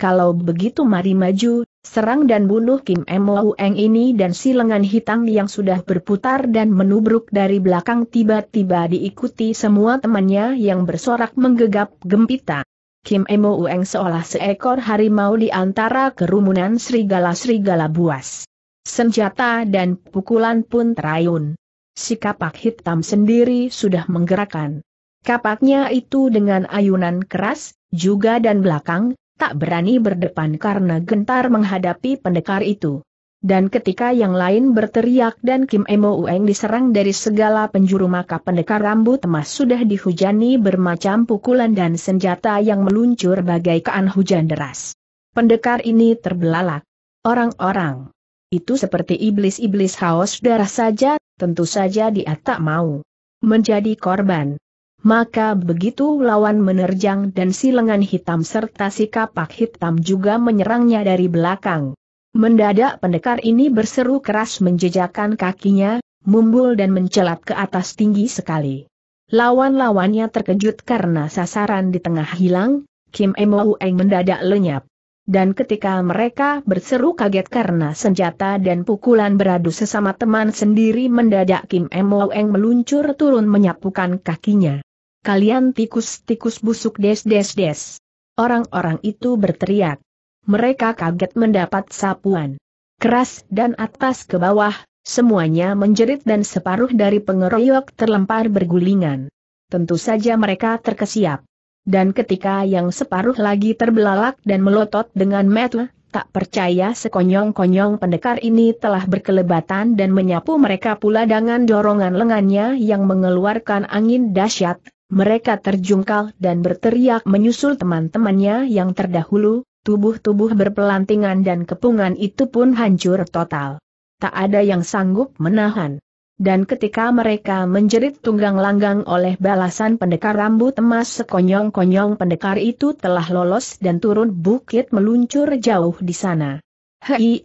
kalau begitu mari maju, serang dan bunuh Kim Mo Eng ini dan si lengan hitam yang sudah berputar dan menubruk dari belakang tiba-tiba diikuti semua temannya yang bersorak menggegap gempita. Kim Mo Ueng seolah seekor harimau di antara kerumunan serigala-serigala buas. Senjata dan pukulan pun terayun. Si kapak hitam sendiri sudah menggerakkan. Kapaknya itu dengan ayunan keras, juga dan belakang, tak berani berdepan karena gentar menghadapi pendekar itu. Dan ketika yang lain berteriak dan Kim Emo Ueng diserang dari segala penjuru maka pendekar rambut emas sudah dihujani bermacam pukulan dan senjata yang meluncur bagaikan hujan deras. Pendekar ini terbelalak. Orang-orang. Itu seperti iblis-iblis haus darah saja, tentu saja dia tak mau menjadi korban. Maka begitu lawan menerjang dan si lengan hitam serta si kapak hitam juga menyerangnya dari belakang. Mendadak pendekar ini berseru keras menjejakan kakinya, mumbul dan mencelat ke atas tinggi sekali. Lawan-lawannya terkejut karena sasaran di tengah hilang, Kim Eng mendadak lenyap. Dan ketika mereka berseru kaget karena senjata dan pukulan beradu sesama teman sendiri mendadak Kim Eng meluncur turun menyapukan kakinya. Kalian tikus-tikus busuk des-des-des. Orang-orang itu berteriak. Mereka kaget mendapat sapuan. Keras dan atas ke bawah, semuanya menjerit dan separuh dari pengeroyok terlempar bergulingan. Tentu saja mereka terkesiap. Dan ketika yang separuh lagi terbelalak dan melotot dengan metu, tak percaya sekonyong-konyong pendekar ini telah berkelebatan dan menyapu mereka pula dengan dorongan lengannya yang mengeluarkan angin dahsyat, mereka terjungkal dan berteriak menyusul teman-temannya yang terdahulu, tubuh-tubuh berpelantingan dan kepungan itu pun hancur total. Tak ada yang sanggup menahan. Dan ketika mereka menjerit tunggang langgang oleh balasan pendekar rambut emas sekonyong-konyong pendekar itu telah lolos dan turun bukit meluncur jauh di sana. Hei,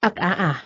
ak ah, ah ah.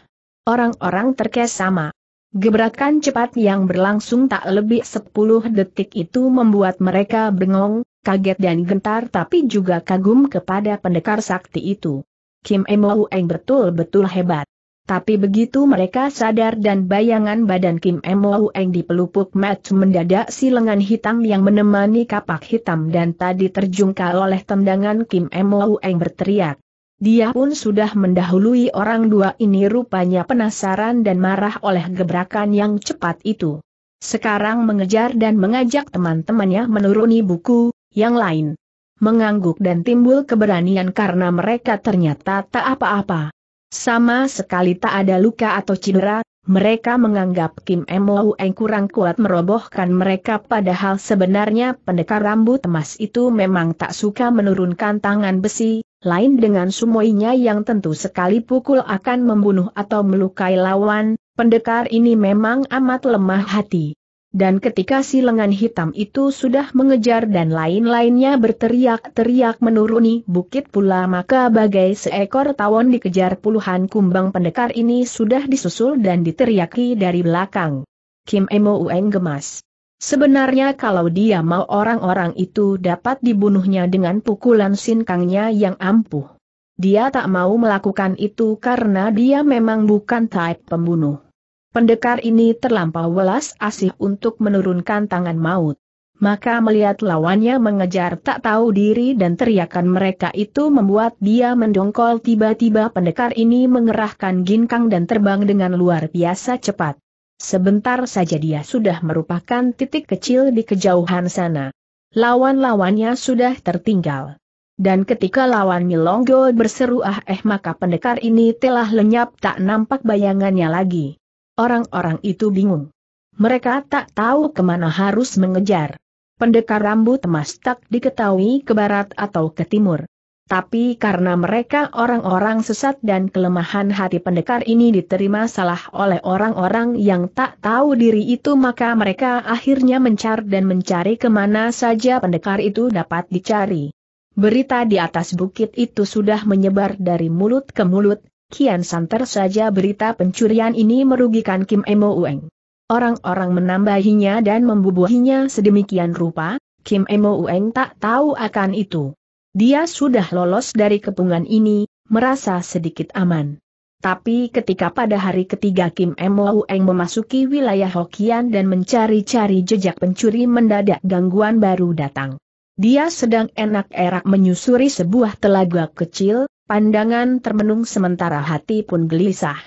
Orang-orang terkesama. Gebrakan cepat yang berlangsung tak lebih 10 detik itu membuat mereka bengong, kaget dan gentar tapi juga kagum kepada pendekar sakti itu. Kim Emo Eng betul-betul hebat. Tapi begitu mereka sadar dan bayangan badan Kim Emo Eng di pelupuk match mendadak si lengan hitam yang menemani kapak hitam dan tadi terjungkal oleh tendangan Kim Emo Eng berteriak. Dia pun sudah mendahului orang dua ini rupanya penasaran dan marah oleh gebrakan yang cepat itu. Sekarang mengejar dan mengajak teman-temannya menuruni buku, yang lain. Mengangguk dan timbul keberanian karena mereka ternyata tak apa-apa. Sama sekali tak ada luka atau cedera, mereka menganggap Kim Mou Eng kurang kuat merobohkan mereka padahal sebenarnya pendekar rambut emas itu memang tak suka menurunkan tangan besi, lain dengan sumoinya yang tentu sekali pukul akan membunuh atau melukai lawan, pendekar ini memang amat lemah hati. Dan ketika si lengan hitam itu sudah mengejar dan lain-lainnya berteriak-teriak menuruni bukit pula maka bagai seekor tawon dikejar puluhan kumbang pendekar ini sudah disusul dan diteriaki dari belakang. Kim Emo Ueng gemas. Sebenarnya kalau dia mau orang-orang itu dapat dibunuhnya dengan pukulan sinkangnya yang ampuh. Dia tak mau melakukan itu karena dia memang bukan type pembunuh. Pendekar ini terlampau welas asih untuk menurunkan tangan maut. Maka melihat lawannya mengejar tak tahu diri dan teriakan mereka itu membuat dia mendongkol tiba-tiba pendekar ini mengerahkan ginkang dan terbang dengan luar biasa cepat. Sebentar saja dia sudah merupakan titik kecil di kejauhan sana. Lawan-lawannya sudah tertinggal. Dan ketika lawan Milonggo berseru ah eh maka pendekar ini telah lenyap tak nampak bayangannya lagi. Orang-orang itu bingung. Mereka tak tahu kemana harus mengejar. Pendekar rambut emas tak diketahui ke barat atau ke timur. Tapi karena mereka orang-orang sesat dan kelemahan hati pendekar ini diterima salah oleh orang-orang yang tak tahu diri itu maka mereka akhirnya mencar dan mencari kemana saja pendekar itu dapat dicari. Berita di atas bukit itu sudah menyebar dari mulut ke mulut, Kian Santer saja berita pencurian ini merugikan Kim Emo Ueng. Orang-orang menambahinya dan membubuhinya sedemikian rupa, Kim Emo Ueng tak tahu akan itu. Dia sudah lolos dari kepungan ini, merasa sedikit aman. Tapi ketika pada hari ketiga Kim Mo Eng memasuki wilayah Hokian dan mencari-cari jejak pencuri mendadak gangguan baru datang. Dia sedang enak erak menyusuri sebuah telaga kecil, pandangan termenung sementara hati pun gelisah.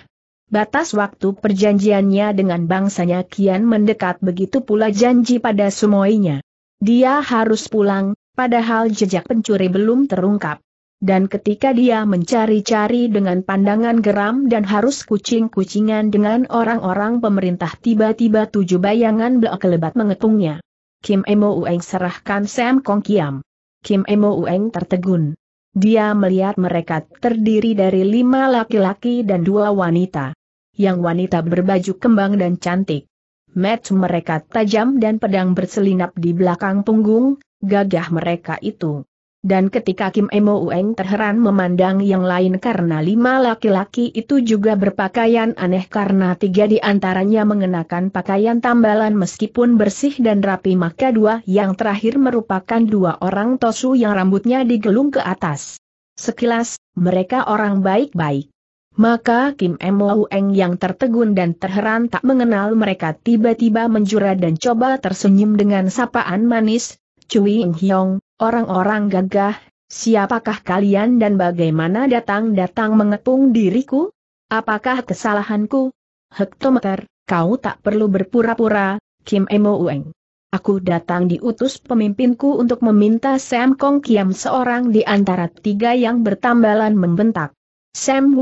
Batas waktu perjanjiannya dengan bangsanya kian mendekat begitu pula janji pada semuanya. Dia harus pulang, Padahal jejak pencuri belum terungkap. Dan ketika dia mencari-cari dengan pandangan geram dan harus kucing-kucingan dengan orang-orang pemerintah tiba-tiba tujuh bayangan belak kelebat mengepungnya. Kim Emo Ueng serahkan Sam Kong Kiam. Kim Emo Ueng tertegun. Dia melihat mereka terdiri dari lima laki-laki dan dua wanita. Yang wanita berbaju kembang dan cantik. Match mereka tajam dan pedang berselinap di belakang punggung, gagah mereka itu. Dan ketika Kim Emo Ueng terheran memandang yang lain karena lima laki-laki itu juga berpakaian aneh karena tiga di antaranya mengenakan pakaian tambalan meskipun bersih dan rapi maka dua yang terakhir merupakan dua orang tosu yang rambutnya digelung ke atas. Sekilas, mereka orang baik-baik. Maka Kim Emo Ueng yang tertegun dan terheran tak mengenal mereka tiba-tiba menjura dan coba tersenyum dengan sapaan manis, Cui Hyong, orang-orang gagah, siapakah kalian dan bagaimana datang-datang mengepung diriku? Apakah kesalahanku? Hektometer, kau tak perlu berpura-pura, Kim Emo Ueng. Aku datang diutus pemimpinku untuk meminta Sam Kong Kiam seorang di antara tiga yang bertambalan membentak. Sam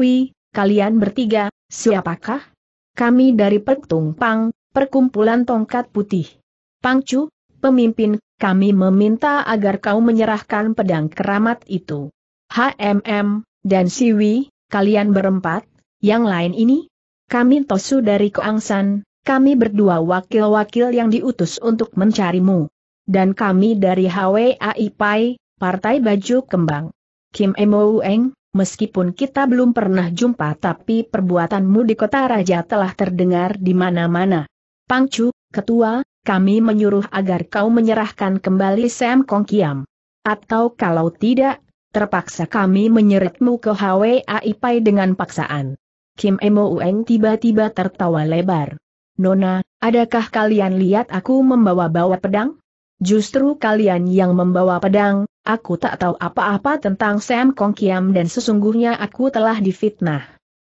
kalian bertiga, siapakah? Kami dari Pertung Pang, Perkumpulan Tongkat Putih. Pang Chu, pemimpin kami meminta agar kau menyerahkan pedang keramat itu. HMM, dan Siwi, kalian berempat, yang lain ini? Kami Tosu dari Keangsan, kami berdua wakil-wakil yang diutus untuk mencarimu. Dan kami dari HWAI Pai, Partai Baju Kembang. Kim Emoueng, meskipun kita belum pernah jumpa tapi perbuatanmu di kota raja telah terdengar di mana-mana. Pangcu, ketua, kami menyuruh agar kau menyerahkan kembali Sam Kong Kiam. Atau kalau tidak, terpaksa kami menyeretmu ke HWA Pai dengan paksaan. Kim Emo Ueng tiba-tiba tertawa lebar. Nona, adakah kalian lihat aku membawa-bawa pedang? Justru kalian yang membawa pedang, aku tak tahu apa-apa tentang Sam Kong Kiam dan sesungguhnya aku telah difitnah.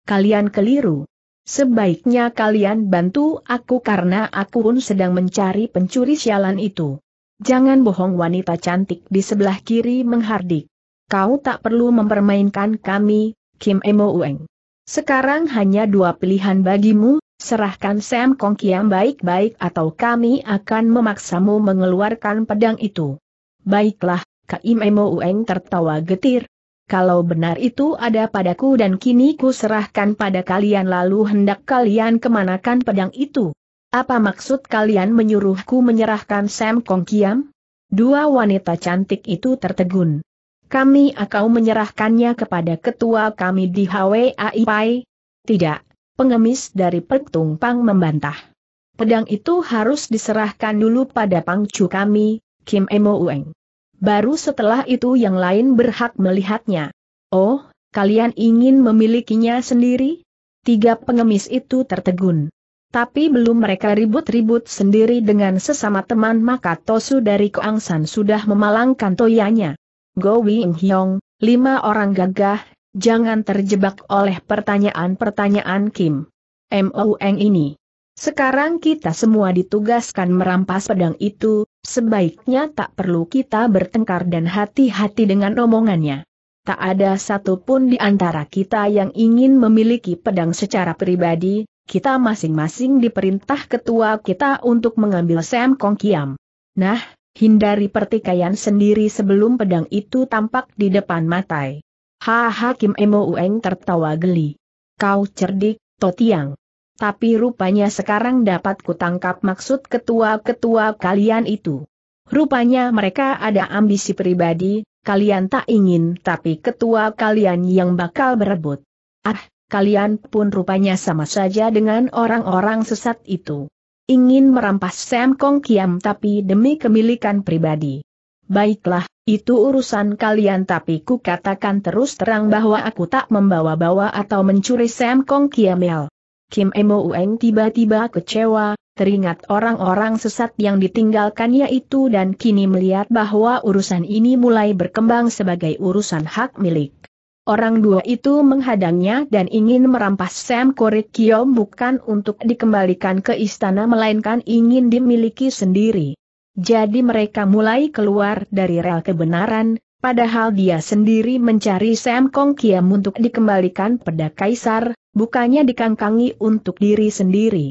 Kalian keliru, Sebaiknya kalian bantu aku karena aku pun sedang mencari pencuri sialan itu. Jangan bohong wanita cantik di sebelah kiri menghardik. Kau tak perlu mempermainkan kami, Kim Emo Ueng. Sekarang hanya dua pilihan bagimu, serahkan Sam Kong Kiam baik-baik atau kami akan memaksamu mengeluarkan pedang itu. Baiklah, Kim Emo Ueng tertawa getir, kalau benar itu ada padaku dan kini ku serahkan pada kalian lalu hendak kalian kemanakan pedang itu. Apa maksud kalian menyuruhku menyerahkan Sam Kong Kiam? Dua wanita cantik itu tertegun. Kami akau menyerahkannya kepada ketua kami di HWAI Pai. Tidak, pengemis dari Petung Pang membantah. Pedang itu harus diserahkan dulu pada pangcu kami, Kim Emo Ueng baru setelah itu yang lain berhak melihatnya. Oh, kalian ingin memilikinya sendiri? Tiga pengemis itu tertegun. Tapi belum mereka ribut-ribut sendiri dengan sesama teman maka Tosu dari Koangsan sudah memalangkan toyanya. Go Wing Hyong, lima orang gagah, jangan terjebak oleh pertanyaan-pertanyaan Kim. M.O.N. ini. Sekarang kita semua ditugaskan merampas pedang itu, sebaiknya tak perlu kita bertengkar dan hati-hati dengan omongannya. Tak ada satupun di antara kita yang ingin memiliki pedang secara pribadi, kita masing-masing diperintah ketua kita untuk mengambil Sam Kong Kiam. Nah, hindari pertikaian sendiri sebelum pedang itu tampak di depan matai. Ha Hakim Mo Ueng tertawa geli. Kau cerdik, Totiang. Tapi rupanya sekarang dapat kutangkap maksud ketua-ketua kalian itu. Rupanya mereka ada ambisi pribadi, kalian tak ingin tapi ketua kalian yang bakal berebut. Ah, kalian pun rupanya sama saja dengan orang-orang sesat itu. Ingin merampas Sam Kong Kiam tapi demi kemilikan pribadi. Baiklah, itu urusan kalian tapi ku katakan terus terang bahwa aku tak membawa-bawa atau mencuri Sam Kong Kiamel. Kim Emo Ueng tiba-tiba kecewa, teringat orang-orang sesat yang ditinggalkannya itu dan kini melihat bahwa urusan ini mulai berkembang sebagai urusan hak milik. Orang dua itu menghadangnya dan ingin merampas Sam Korek bukan untuk dikembalikan ke istana melainkan ingin dimiliki sendiri. Jadi mereka mulai keluar dari rel kebenaran, padahal dia sendiri mencari Sam Kong Kiam untuk dikembalikan pada Kaisar, bukannya dikangkangi untuk diri sendiri.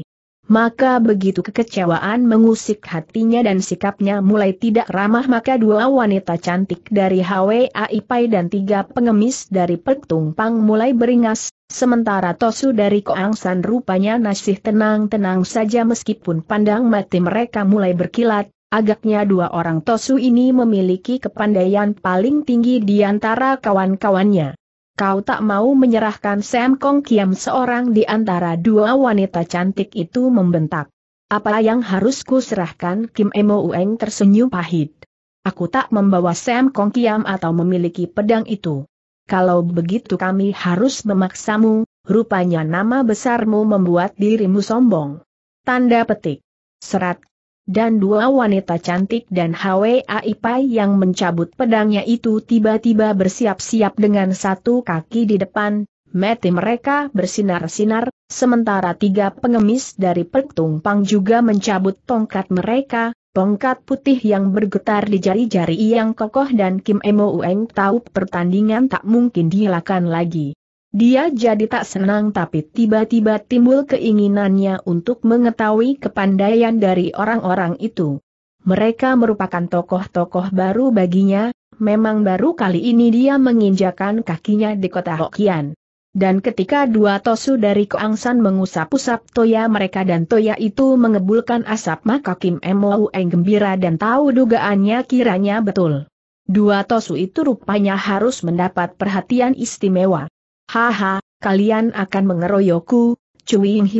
Maka begitu kekecewaan mengusik hatinya dan sikapnya mulai tidak ramah maka dua wanita cantik dari HWAI Pai dan tiga pengemis dari Petung Pang mulai beringas, sementara Tosu dari Koang San rupanya nasih tenang-tenang saja meskipun pandang mati mereka mulai berkilat, agaknya dua orang Tosu ini memiliki kepandaian paling tinggi di antara kawan-kawannya kau tak mau menyerahkan Sam Kong Kiam seorang di antara dua wanita cantik itu membentak. Apa yang harus ku serahkan Kim Emo Ueng tersenyum pahit. Aku tak membawa Sam Kong Kiam atau memiliki pedang itu. Kalau begitu kami harus memaksamu, rupanya nama besarmu membuat dirimu sombong. Tanda petik. Serat dan dua wanita cantik dan Hwai Aipai yang mencabut pedangnya itu tiba-tiba bersiap-siap dengan satu kaki di depan, mati mereka bersinar-sinar, sementara tiga pengemis dari Pertumpang juga mencabut tongkat mereka, tongkat putih yang bergetar di jari-jari yang kokoh dan Kim Emo Ueng tahu pertandingan tak mungkin dihilangkan lagi. Dia jadi tak senang tapi tiba-tiba timbul keinginannya untuk mengetahui kepandaian dari orang-orang itu. Mereka merupakan tokoh-tokoh baru baginya, memang baru kali ini dia menginjakan kakinya di kota Hokian. Dan ketika dua tosu dari Keangsan mengusap-usap toya mereka dan toya itu mengebulkan asap maka Kim Mou Eng gembira dan tahu dugaannya kiranya betul. Dua tosu itu rupanya harus mendapat perhatian istimewa. Haha, kalian akan mengeroyokku, Cui Ying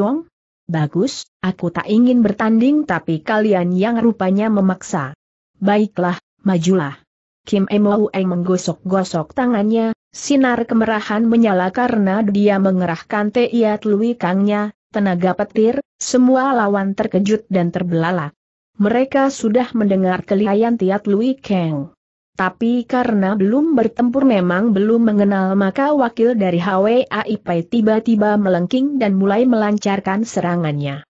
Bagus, aku tak ingin bertanding tapi kalian yang rupanya memaksa. Baiklah, majulah. Kim Emou Eng menggosok-gosok tangannya, sinar kemerahan menyala karena dia mengerahkan Tiat Lui Kangnya, tenaga petir, semua lawan terkejut dan terbelalak. Mereka sudah mendengar kelihayan Tiat Lui Kang. Tapi karena belum bertempur memang belum mengenal maka wakil dari HWAIP tiba-tiba melengking dan mulai melancarkan serangannya.